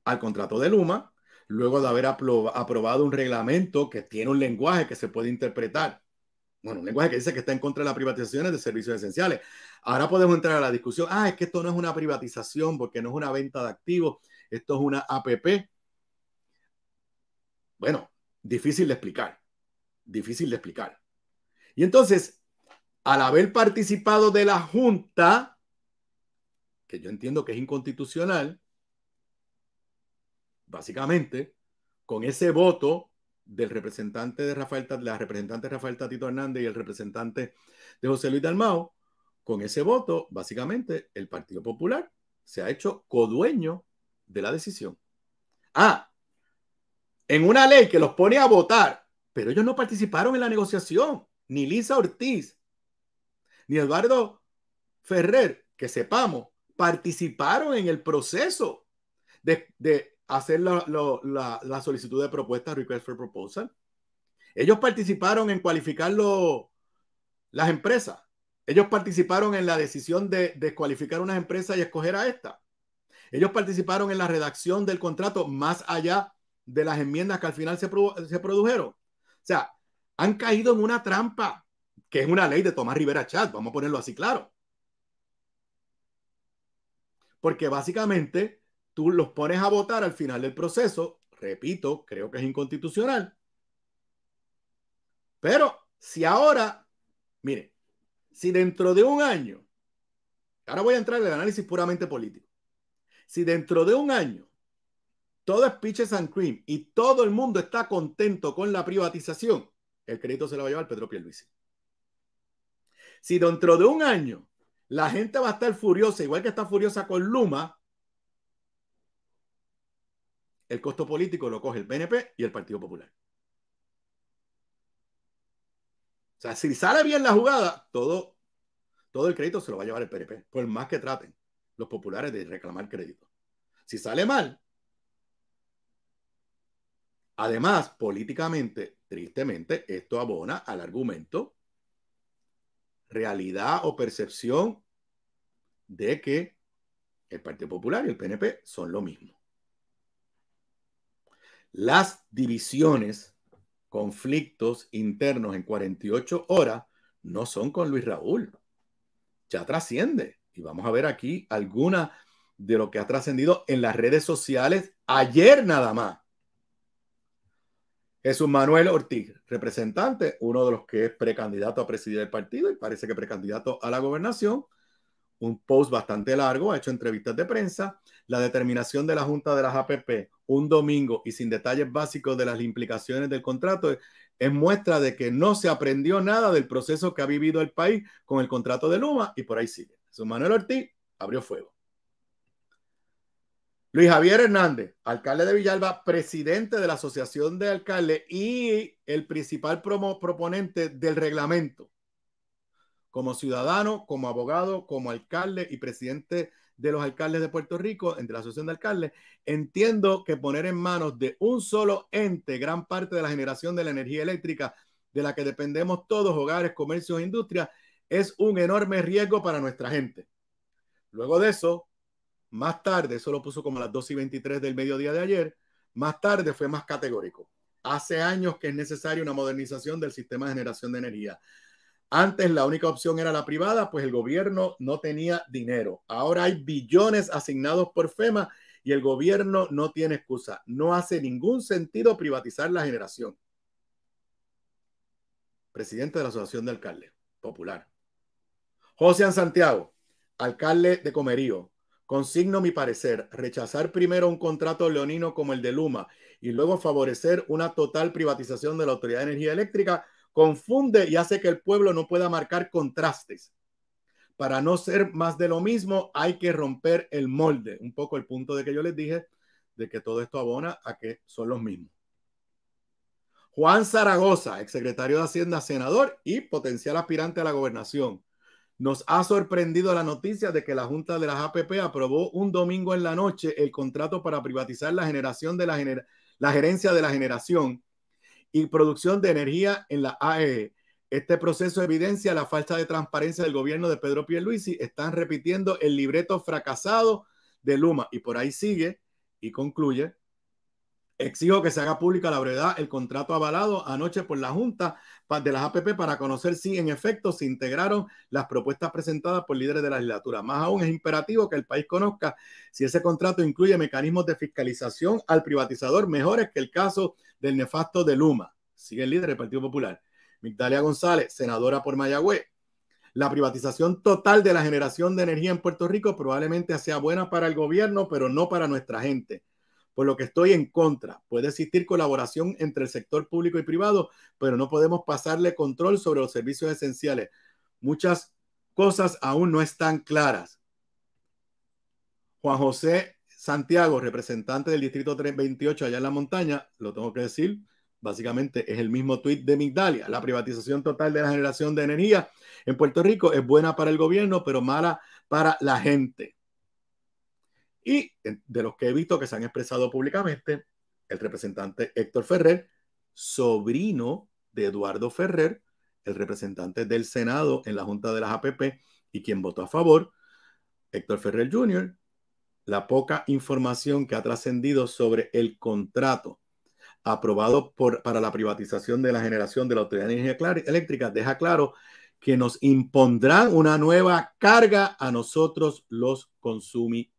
al contrato de Luma, luego de haber aprobado un reglamento que tiene un lenguaje que se puede interpretar. Bueno, un lenguaje que dice que está en contra de las privatizaciones de servicios esenciales. Ahora podemos entrar a la discusión. Ah, es que esto no es una privatización porque no es una venta de activos, esto es una APP. Bueno, difícil de explicar. Difícil de explicar. Y entonces, al haber participado de la Junta, que yo entiendo que es inconstitucional, básicamente, con ese voto del representante de Rafael, la representante Rafael Tatito Hernández y el representante de José Luis Dalmao, con ese voto, básicamente, el Partido Popular se ha hecho codueño de la decisión. Ah, en una ley que los pone a votar, pero ellos no participaron en la negociación, ni Lisa Ortiz, ni Eduardo Ferrer, que sepamos, participaron en el proceso de, hacer la, solicitud de propuesta, request for proposal. Ellos participaron en cualificar las empresas. Ellos participaron en la decisión de descualificar unas empresas y escoger a esta. Ellos participaron en la redacción del contrato más allá de las enmiendas que al final se, produjeron. O sea, han caído en una trampa que es una ley de Tomás Rivera Chat, vamos a ponerlo así claro porque básicamente tú los pones a votar al final del proceso, repito, creo que es inconstitucional. Pero si ahora, mire, si dentro de un año, ahora voy a entrar en el análisis puramente político, si dentro de un año todo es pitches and cream y todo el mundo está contento con la privatización, el crédito se lo va a llevar Pedro Pierluisi. Si dentro de un año la gente va a estar furiosa, igual que está furiosa con Luma. El costo político lo coge el PNP y el Partido Popular. O sea, si sale bien la jugada, todo, todo el crédito se lo va a llevar el PNP, por más que traten los populares de reclamar crédito. Si sale mal, además, políticamente, tristemente, esto abona al argumento realidad o percepción de que el Partido Popular y el PNP son lo mismo. Las divisiones, conflictos internos en 48 horas no son con Luis Raúl. Ya trasciende. Y vamos a ver aquí alguna de lo que ha trascendido en las redes sociales ayer nada más. Jesús Manuel Ortiz, representante, uno de los que es precandidato a presidir el partido y parece que precandidato a la gobernación, un post bastante largo, ha hecho entrevistas de prensa, la determinación de la Junta de las APP un domingo y sin detalles básicos de las implicaciones del contrato es, muestra de que no se aprendió nada del proceso que ha vivido el país con el contrato de Luma y por ahí sigue. Su Manuel Ortiz abrió fuego. Luis Javier Hernández, alcalde de Villalba, presidente de la Asociación de Alcaldes y el principal proponente del reglamento como ciudadano, como abogado, como alcalde y presidente de los alcaldes de Puerto Rico, entre la Asociación de Alcaldes, entiendo que poner en manos de un solo ente gran parte de la generación de la energía eléctrica de la que dependemos todos, hogares, comercios e industrias, es un enorme riesgo para nuestra gente. Luego de eso, más tarde, eso lo puso como a las 2 y 23 del mediodía de ayer, más tarde fue más categórico. Hace años que es necesaria una modernización del sistema de generación de energía. Antes la única opción era la privada, pues el gobierno no tenía dinero. Ahora hay billones asignados por FEMA y el gobierno no tiene excusa. No hace ningún sentido privatizar la generación. Presidente de la Asociación de Alcaldes, popular. José Santiago, alcalde de Comerío. Consigno mi parecer, rechazar primero un contrato leonino como el de Luma y luego favorecer una total privatización de la Autoridad de Energía Eléctrica confunde y hace que el pueblo no pueda marcar contrastes. Para no ser más de lo mismo, hay que romper el molde. Un poco el punto de que yo les dije, de que todo esto abona a que son los mismos. Juan Zaragoza, ex secretario de Hacienda, senador y potencial aspirante a la gobernación. Nos ha sorprendido la noticia de que la Junta de las APP aprobó un domingo en la noche el contrato para privatizar la generación de la, la gerencia de la generación y producción de energía en la AE. Este proceso evidencia la falta de transparencia del gobierno de Pedro Pierluisi. Están repitiendo el libreto fracasado de Luma. Y por ahí sigue y concluye Exijo que se haga pública la brevedad el contrato avalado anoche por la Junta de las APP para conocer si en efecto se integraron las propuestas presentadas por líderes de la legislatura. Más aún es imperativo que el país conozca si ese contrato incluye mecanismos de fiscalización al privatizador mejores que el caso del nefasto de Luma. Sigue el líder del Partido Popular. Migdalia González, senadora por Mayagüez. La privatización total de la generación de energía en Puerto Rico probablemente sea buena para el gobierno, pero no para nuestra gente por lo que estoy en contra. Puede existir colaboración entre el sector público y privado, pero no podemos pasarle control sobre los servicios esenciales. Muchas cosas aún no están claras. Juan José Santiago, representante del Distrito 328 allá en la montaña, lo tengo que decir, básicamente es el mismo tuit de Migdalia. La privatización total de la generación de energía en Puerto Rico es buena para el gobierno, pero mala para la gente. Y de los que he visto que se han expresado públicamente, el representante Héctor Ferrer, sobrino de Eduardo Ferrer, el representante del Senado en la Junta de las APP y quien votó a favor, Héctor Ferrer Jr., la poca información que ha trascendido sobre el contrato aprobado por, para la privatización de la generación de la Autoridad de Energía Eléctrica deja claro que nos impondrán una nueva carga a nosotros los consumidores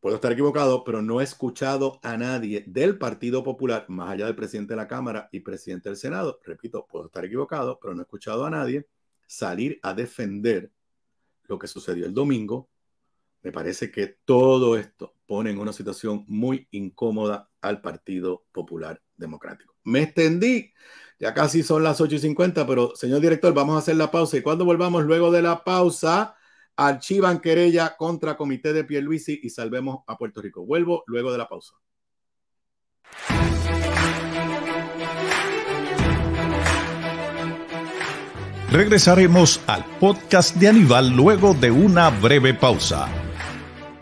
Puedo estar equivocado, pero no he escuchado a nadie del Partido Popular, más allá del presidente de la Cámara y presidente del Senado, repito, puedo estar equivocado, pero no he escuchado a nadie salir a defender lo que sucedió el domingo. Me parece que todo esto pone en una situación muy incómoda al Partido Popular Democrático. Me extendí, ya casi son las 8 y 50, pero señor director, vamos a hacer la pausa y cuando volvamos luego de la pausa, archivan querella contra Comité de Pierluisi y salvemos a Puerto Rico. Vuelvo luego de la pausa. Regresaremos al podcast de Aníbal luego de una breve pausa.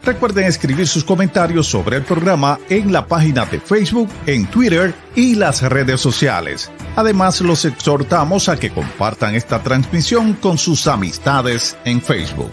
Recuerden escribir sus comentarios sobre el programa en la página de Facebook, en Twitter y las redes sociales. Además, los exhortamos a que compartan esta transmisión con sus amistades en Facebook.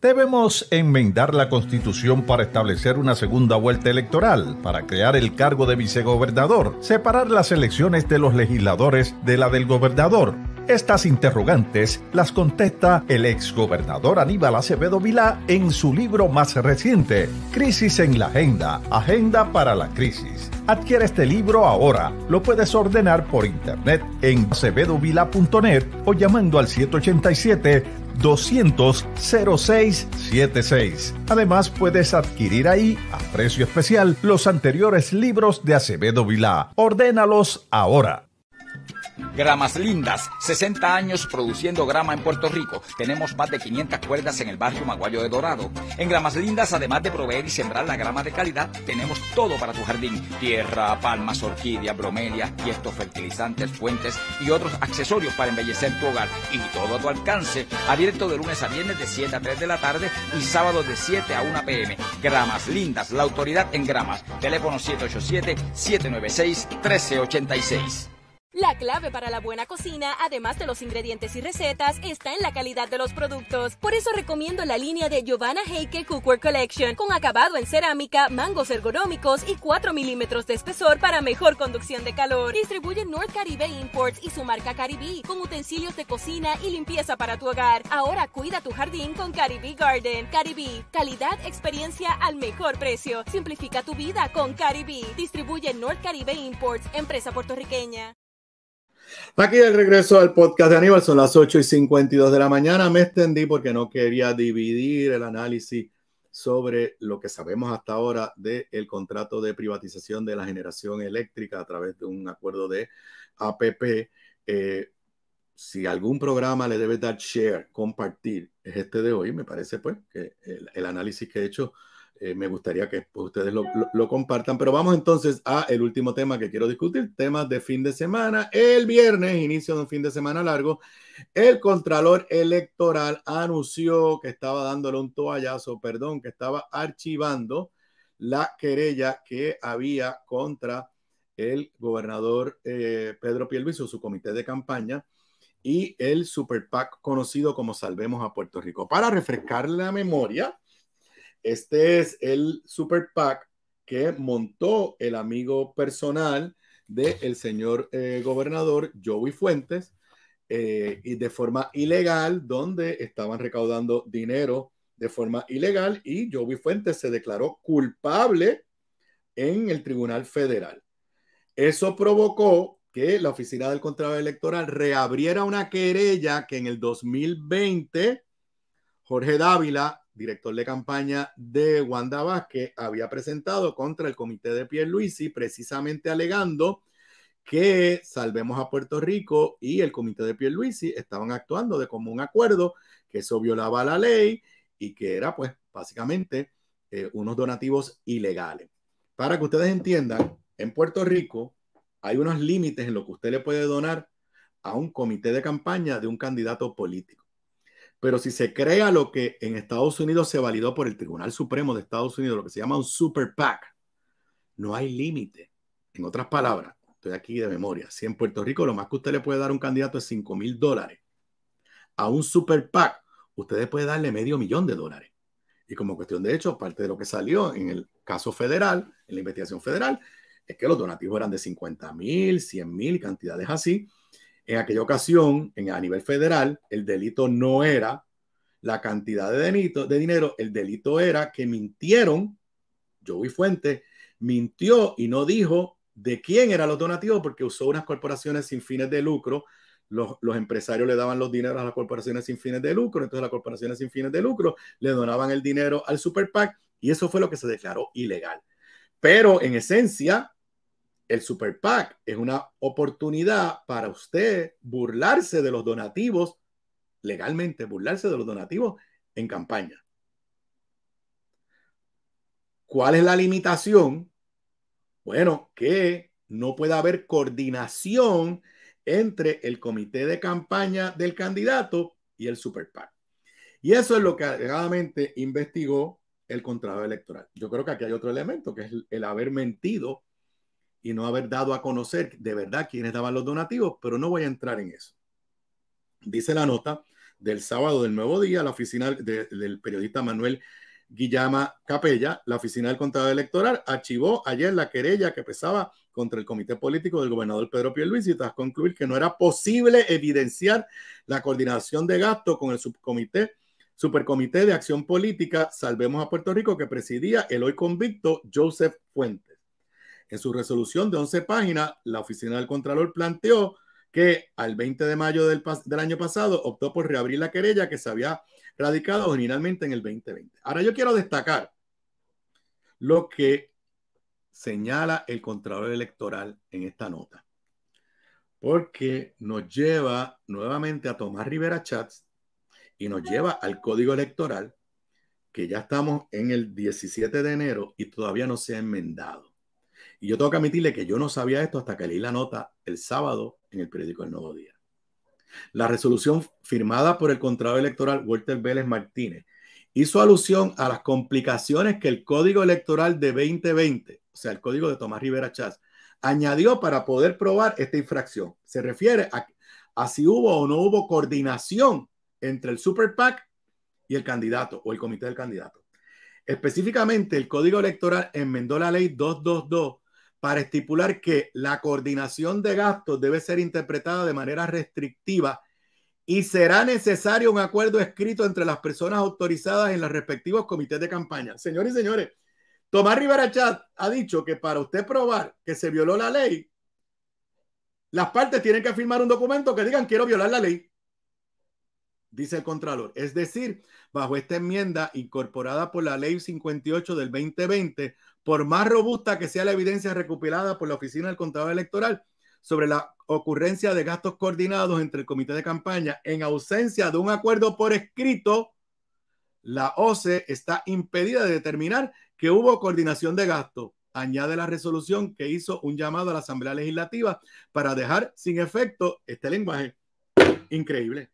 Debemos enmendar la constitución para establecer una segunda vuelta electoral, para crear el cargo de vicegobernador, separar las elecciones de los legisladores de la del gobernador estas interrogantes las contesta el exgobernador Aníbal Acevedo Vilá en su libro más reciente, Crisis en la Agenda, Agenda para la Crisis. Adquiere este libro ahora. Lo puedes ordenar por internet en acevedovila.net o llamando al 787 200 0676. Además, puedes adquirir ahí, a precio especial, los anteriores libros de Acevedo Vilá. Ordénalos ahora. Gramas Lindas, 60 años produciendo grama en Puerto Rico. Tenemos más de 500 cuerdas en el barrio Maguayo de Dorado. En Gramas Lindas, además de proveer y sembrar la grama de calidad, tenemos todo para tu jardín. Tierra, palmas, orquídeas, bromelias, tiestos fertilizantes, fuentes y otros accesorios para embellecer tu hogar. Y todo a tu alcance. Abierto de lunes a viernes de 7 a 3 de la tarde y sábado de 7 a 1 pm. Gramas Lindas, la autoridad en gramas. Teléfono 787-796-1386. La clave para la buena cocina, además de los ingredientes y recetas, está en la calidad de los productos. Por eso recomiendo la línea de Giovanna Heike Cookware Collection, con acabado en cerámica, mangos ergonómicos y 4 milímetros de espesor para mejor conducción de calor. Distribuye North Caribe Imports y su marca Caribe, con utensilios de cocina y limpieza para tu hogar. Ahora cuida tu jardín con Caribe Garden. Caribe, calidad, experiencia al mejor precio. Simplifica tu vida con Caribe. Distribuye North Caribe Imports, empresa puertorriqueña. Aquí el regreso al podcast de Aníbal, son las 8 y 52 de la mañana. Me extendí porque no quería dividir el análisis sobre lo que sabemos hasta ahora del contrato de privatización de la generación eléctrica a través de un acuerdo de APP. Eh, si algún programa le debe dar share, compartir, es este de hoy. Me parece pues que el, el análisis que he hecho eh, me gustaría que pues, ustedes lo, compartan. Pero vamos entonces a el último tema que quiero discutir, temas de fin de semana. El viernes, inicio de un fin de semana largo, el Contralor Electoral anunció que estaba dándole un toallazo, perdón, que estaba archivando la querella que había contra el gobernador eh, Pedro Pierluisi o su comité de campaña y el Super PAC conocido como Salvemos a Puerto Rico. Para refrescar la memoria, este es el super que montó el amigo personal del señor eh, gobernador Joey Fuentes eh, y de forma ilegal, donde estaban recaudando dinero de forma ilegal y Joey Fuentes se declaró culpable en el Tribunal Federal. Eso provocó que la Oficina del Contralor Electoral reabriera una querella que en el 2020 Jorge Dávila director de campaña de Wanda Vázquez, había presentado contra el comité de Pierluisi, precisamente alegando que Salvemos a Puerto Rico y el comité de Pierluisi estaban actuando de común acuerdo, que eso violaba la ley y que era, pues, básicamente eh, unos donativos ilegales. Para que ustedes entiendan, en Puerto Rico hay unos límites en lo que usted le puede donar a un comité de campaña de un candidato político. Pero si se crea lo que en Estados Unidos se validó por el Tribunal Supremo de Estados Unidos, lo que se llama un super PAC, no hay límite. En otras palabras, estoy aquí de memoria, si en Puerto Rico lo más que usted le puede dar a un candidato es 5 mil dólares, a un super PAC usted puede darle medio millón de dólares. Y como cuestión de hecho, parte de lo que salió en el caso federal, en la investigación federal, es que los donativos eran de 50 mil, 100 mil, cantidades así. En aquella ocasión, en, a nivel federal, el delito no era la cantidad de, dinero, el delito era que mintieron, Joey fuente mintió y no dijo de quién eran los donativos porque usó unas corporaciones sin fines de lucro. Los, los, empresarios le daban los dineros a las corporaciones sin fines de lucro, entonces las corporaciones sin fines de lucro le donaban el dinero al Super PAC y eso fue lo que se declaró ilegal. Pero en esencia, el Super PAC es una oportunidad para usted burlarse de los donativos, legalmente burlarse de los donativos en campaña. ¿Cuál es la limitación? Bueno, que no puede haber coordinación entre el comité de campaña del candidato y el Super PAC. Y eso es lo que alegadamente investigó el contrato Electoral. Yo creo que aquí hay otro elemento, que es el haber mentido y no haber dado a conocer de verdad quiénes daban los donativos, pero no voy a entrar en eso. Dice la nota del sábado del nuevo día, la oficina del periodista Manuel Guillama Capella, la oficina del contador electoral, archivó ayer la querella que pesaba contra el comité político del gobernador Pedro y tras concluir que no era posible evidenciar la coordinación de gasto con el subcomité Supercomité de Acción Política Salvemos a Puerto Rico que presidía el hoy convicto Joseph Fuentes. En su resolución de 11 páginas, la Oficina del Contralor planteó que al 20 de mayo del, año pasado optó por reabrir la querella que se había radicado originalmente en el 2020. Ahora yo quiero destacar lo que señala el Contralor Electoral en esta nota, porque nos lleva nuevamente a Tomás Rivera Chats y nos lleva al Código Electoral, que ya estamos en el 17 de enero y todavía no se ha enmendado. Y yo tengo que admitirle que yo no sabía esto hasta que leí la nota el sábado en el periódico El Nuevo Día. La resolución firmada por el contrado electoral Walter Vélez Martínez hizo alusión a las complicaciones que el Código Electoral de 2020, o sea, el Código de Tomás Rivera Chávez, añadió para poder probar esta infracción. Se refiere a, a, si hubo o no hubo coordinación entre el Super PAC y el candidato o el comité del candidato. Específicamente, el Código Electoral enmendó la ley 222 para estipular que la coordinación de gastos debe ser interpretada de manera restrictiva y será necesario un acuerdo escrito entre las personas autorizadas en los respectivos comités de campaña. Señores y señores, Tomás Rivera Chat ha dicho que para usted probar que se violó la ley, las partes tienen que firmar un documento que digan quiero violar la ley dice el Contralor. Es decir, bajo esta enmienda incorporada por la Ley 58 del 2020, por más robusta que sea la evidencia recopilada por la Oficina del Contralor Electoral sobre la ocurrencia de gastos coordinados entre el Comité de Campaña en ausencia de un acuerdo por escrito, la OCE está impedida de determinar que hubo coordinación de gastos. Añade la resolución que hizo un llamado a la Asamblea Legislativa para dejar sin efecto este lenguaje. Increíble.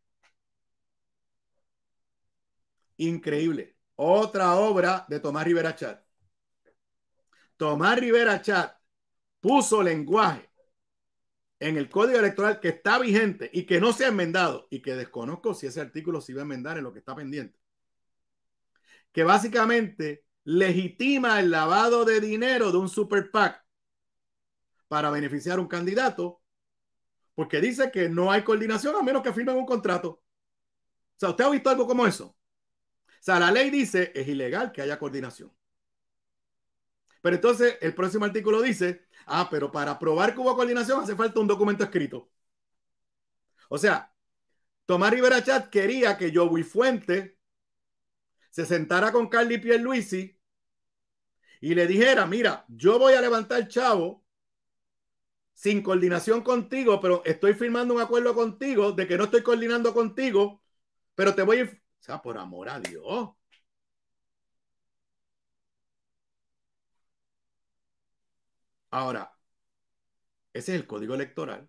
Increíble. Otra obra de Tomás Rivera Chat. Tomás Rivera Chat puso lenguaje en el código electoral que está vigente y que no se ha enmendado y que desconozco si ese artículo se iba a enmendar en lo que está pendiente. Que básicamente legitima el lavado de dinero de un super PAC para beneficiar a un candidato porque dice que no hay coordinación a menos que firmen un contrato. O sea, ¿usted ha visto algo como eso? O sea, la ley dice, es ilegal que haya coordinación. Pero entonces el próximo artículo dice, ah, pero para probar que hubo coordinación hace falta un documento escrito. O sea, Tomás Rivera Chat quería que Joey Fuente se sentara con Carly Pierluisi y le dijera, mira, yo voy a levantar chavo sin coordinación contigo, pero estoy firmando un acuerdo contigo de que no estoy coordinando contigo, pero te voy a... O sea, por amor a Dios. Ahora, ese es el código electoral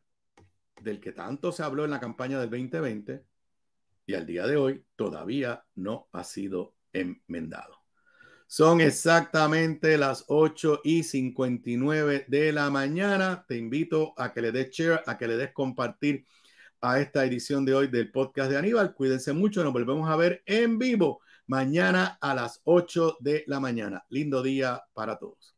del que tanto se habló en la campaña del 2020 y al día de hoy todavía no ha sido enmendado. Son exactamente las 8 y 59 de la mañana. Te invito a que le des share, a que le des compartir a esta edición de hoy del podcast de Aníbal. Cuídense mucho, nos volvemos a ver en vivo mañana a las 8 de la mañana. Lindo día para todos.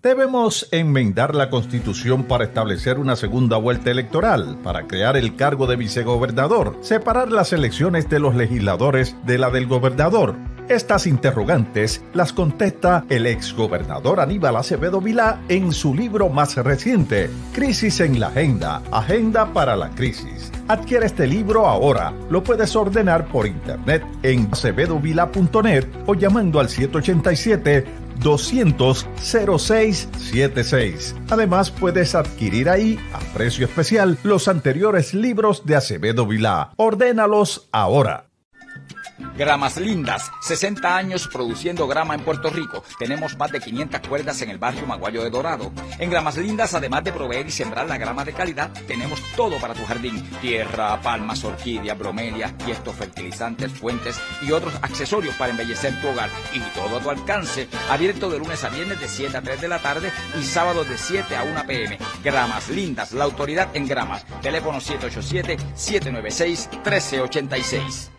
Debemos enmendar la constitución para establecer una segunda vuelta electoral, para crear el cargo de vicegobernador, separar las elecciones de los legisladores de la del gobernador estas interrogantes las contesta el exgobernador Aníbal Acevedo Vilá en su libro más reciente, Crisis en la Agenda, Agenda para la Crisis. Adquiere este libro ahora. Lo puedes ordenar por internet en acevedovila.net o llamando al 787 200 0676. Además, puedes adquirir ahí, a precio especial, los anteriores libros de Acevedo Vilá. Ordénalos ahora. Gramas Lindas, 60 años produciendo grama en Puerto Rico. Tenemos más de 500 cuerdas en el barrio Maguayo de Dorado. En Gramas Lindas, además de proveer y sembrar la grama de calidad, tenemos todo para tu jardín. Tierra, palmas, orquídeas, bromelias, tiestos, fertilizantes, fuentes y otros accesorios para embellecer tu hogar. Y todo a tu alcance, abierto de lunes a viernes de 7 a 3 de la tarde y sábado de 7 a 1 pm. Gramas Lindas, la autoridad en gramas. Teléfono 787-796-1386.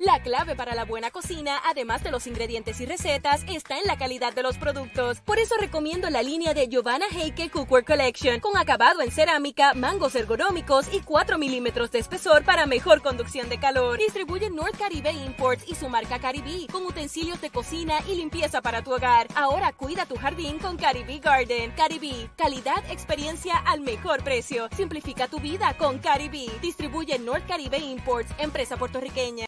La clave para la buena cocina, además de los ingredientes y recetas, está en la calidad de los productos. Por eso recomiendo la línea de Giovanna Heike Cookware Collection, con acabado en cerámica, mangos ergonómicos y 4 milímetros de espesor para mejor conducción de calor. Distribuye North Caribe Imports y su marca Caribí, con utensilios de cocina y limpieza para tu hogar. Ahora cuida tu jardín con Caribí Garden. Caribí, calidad, experiencia al mejor precio. Simplifica tu vida con Caribí. Distribuye North Caribe Imports, empresa puertorriqueña.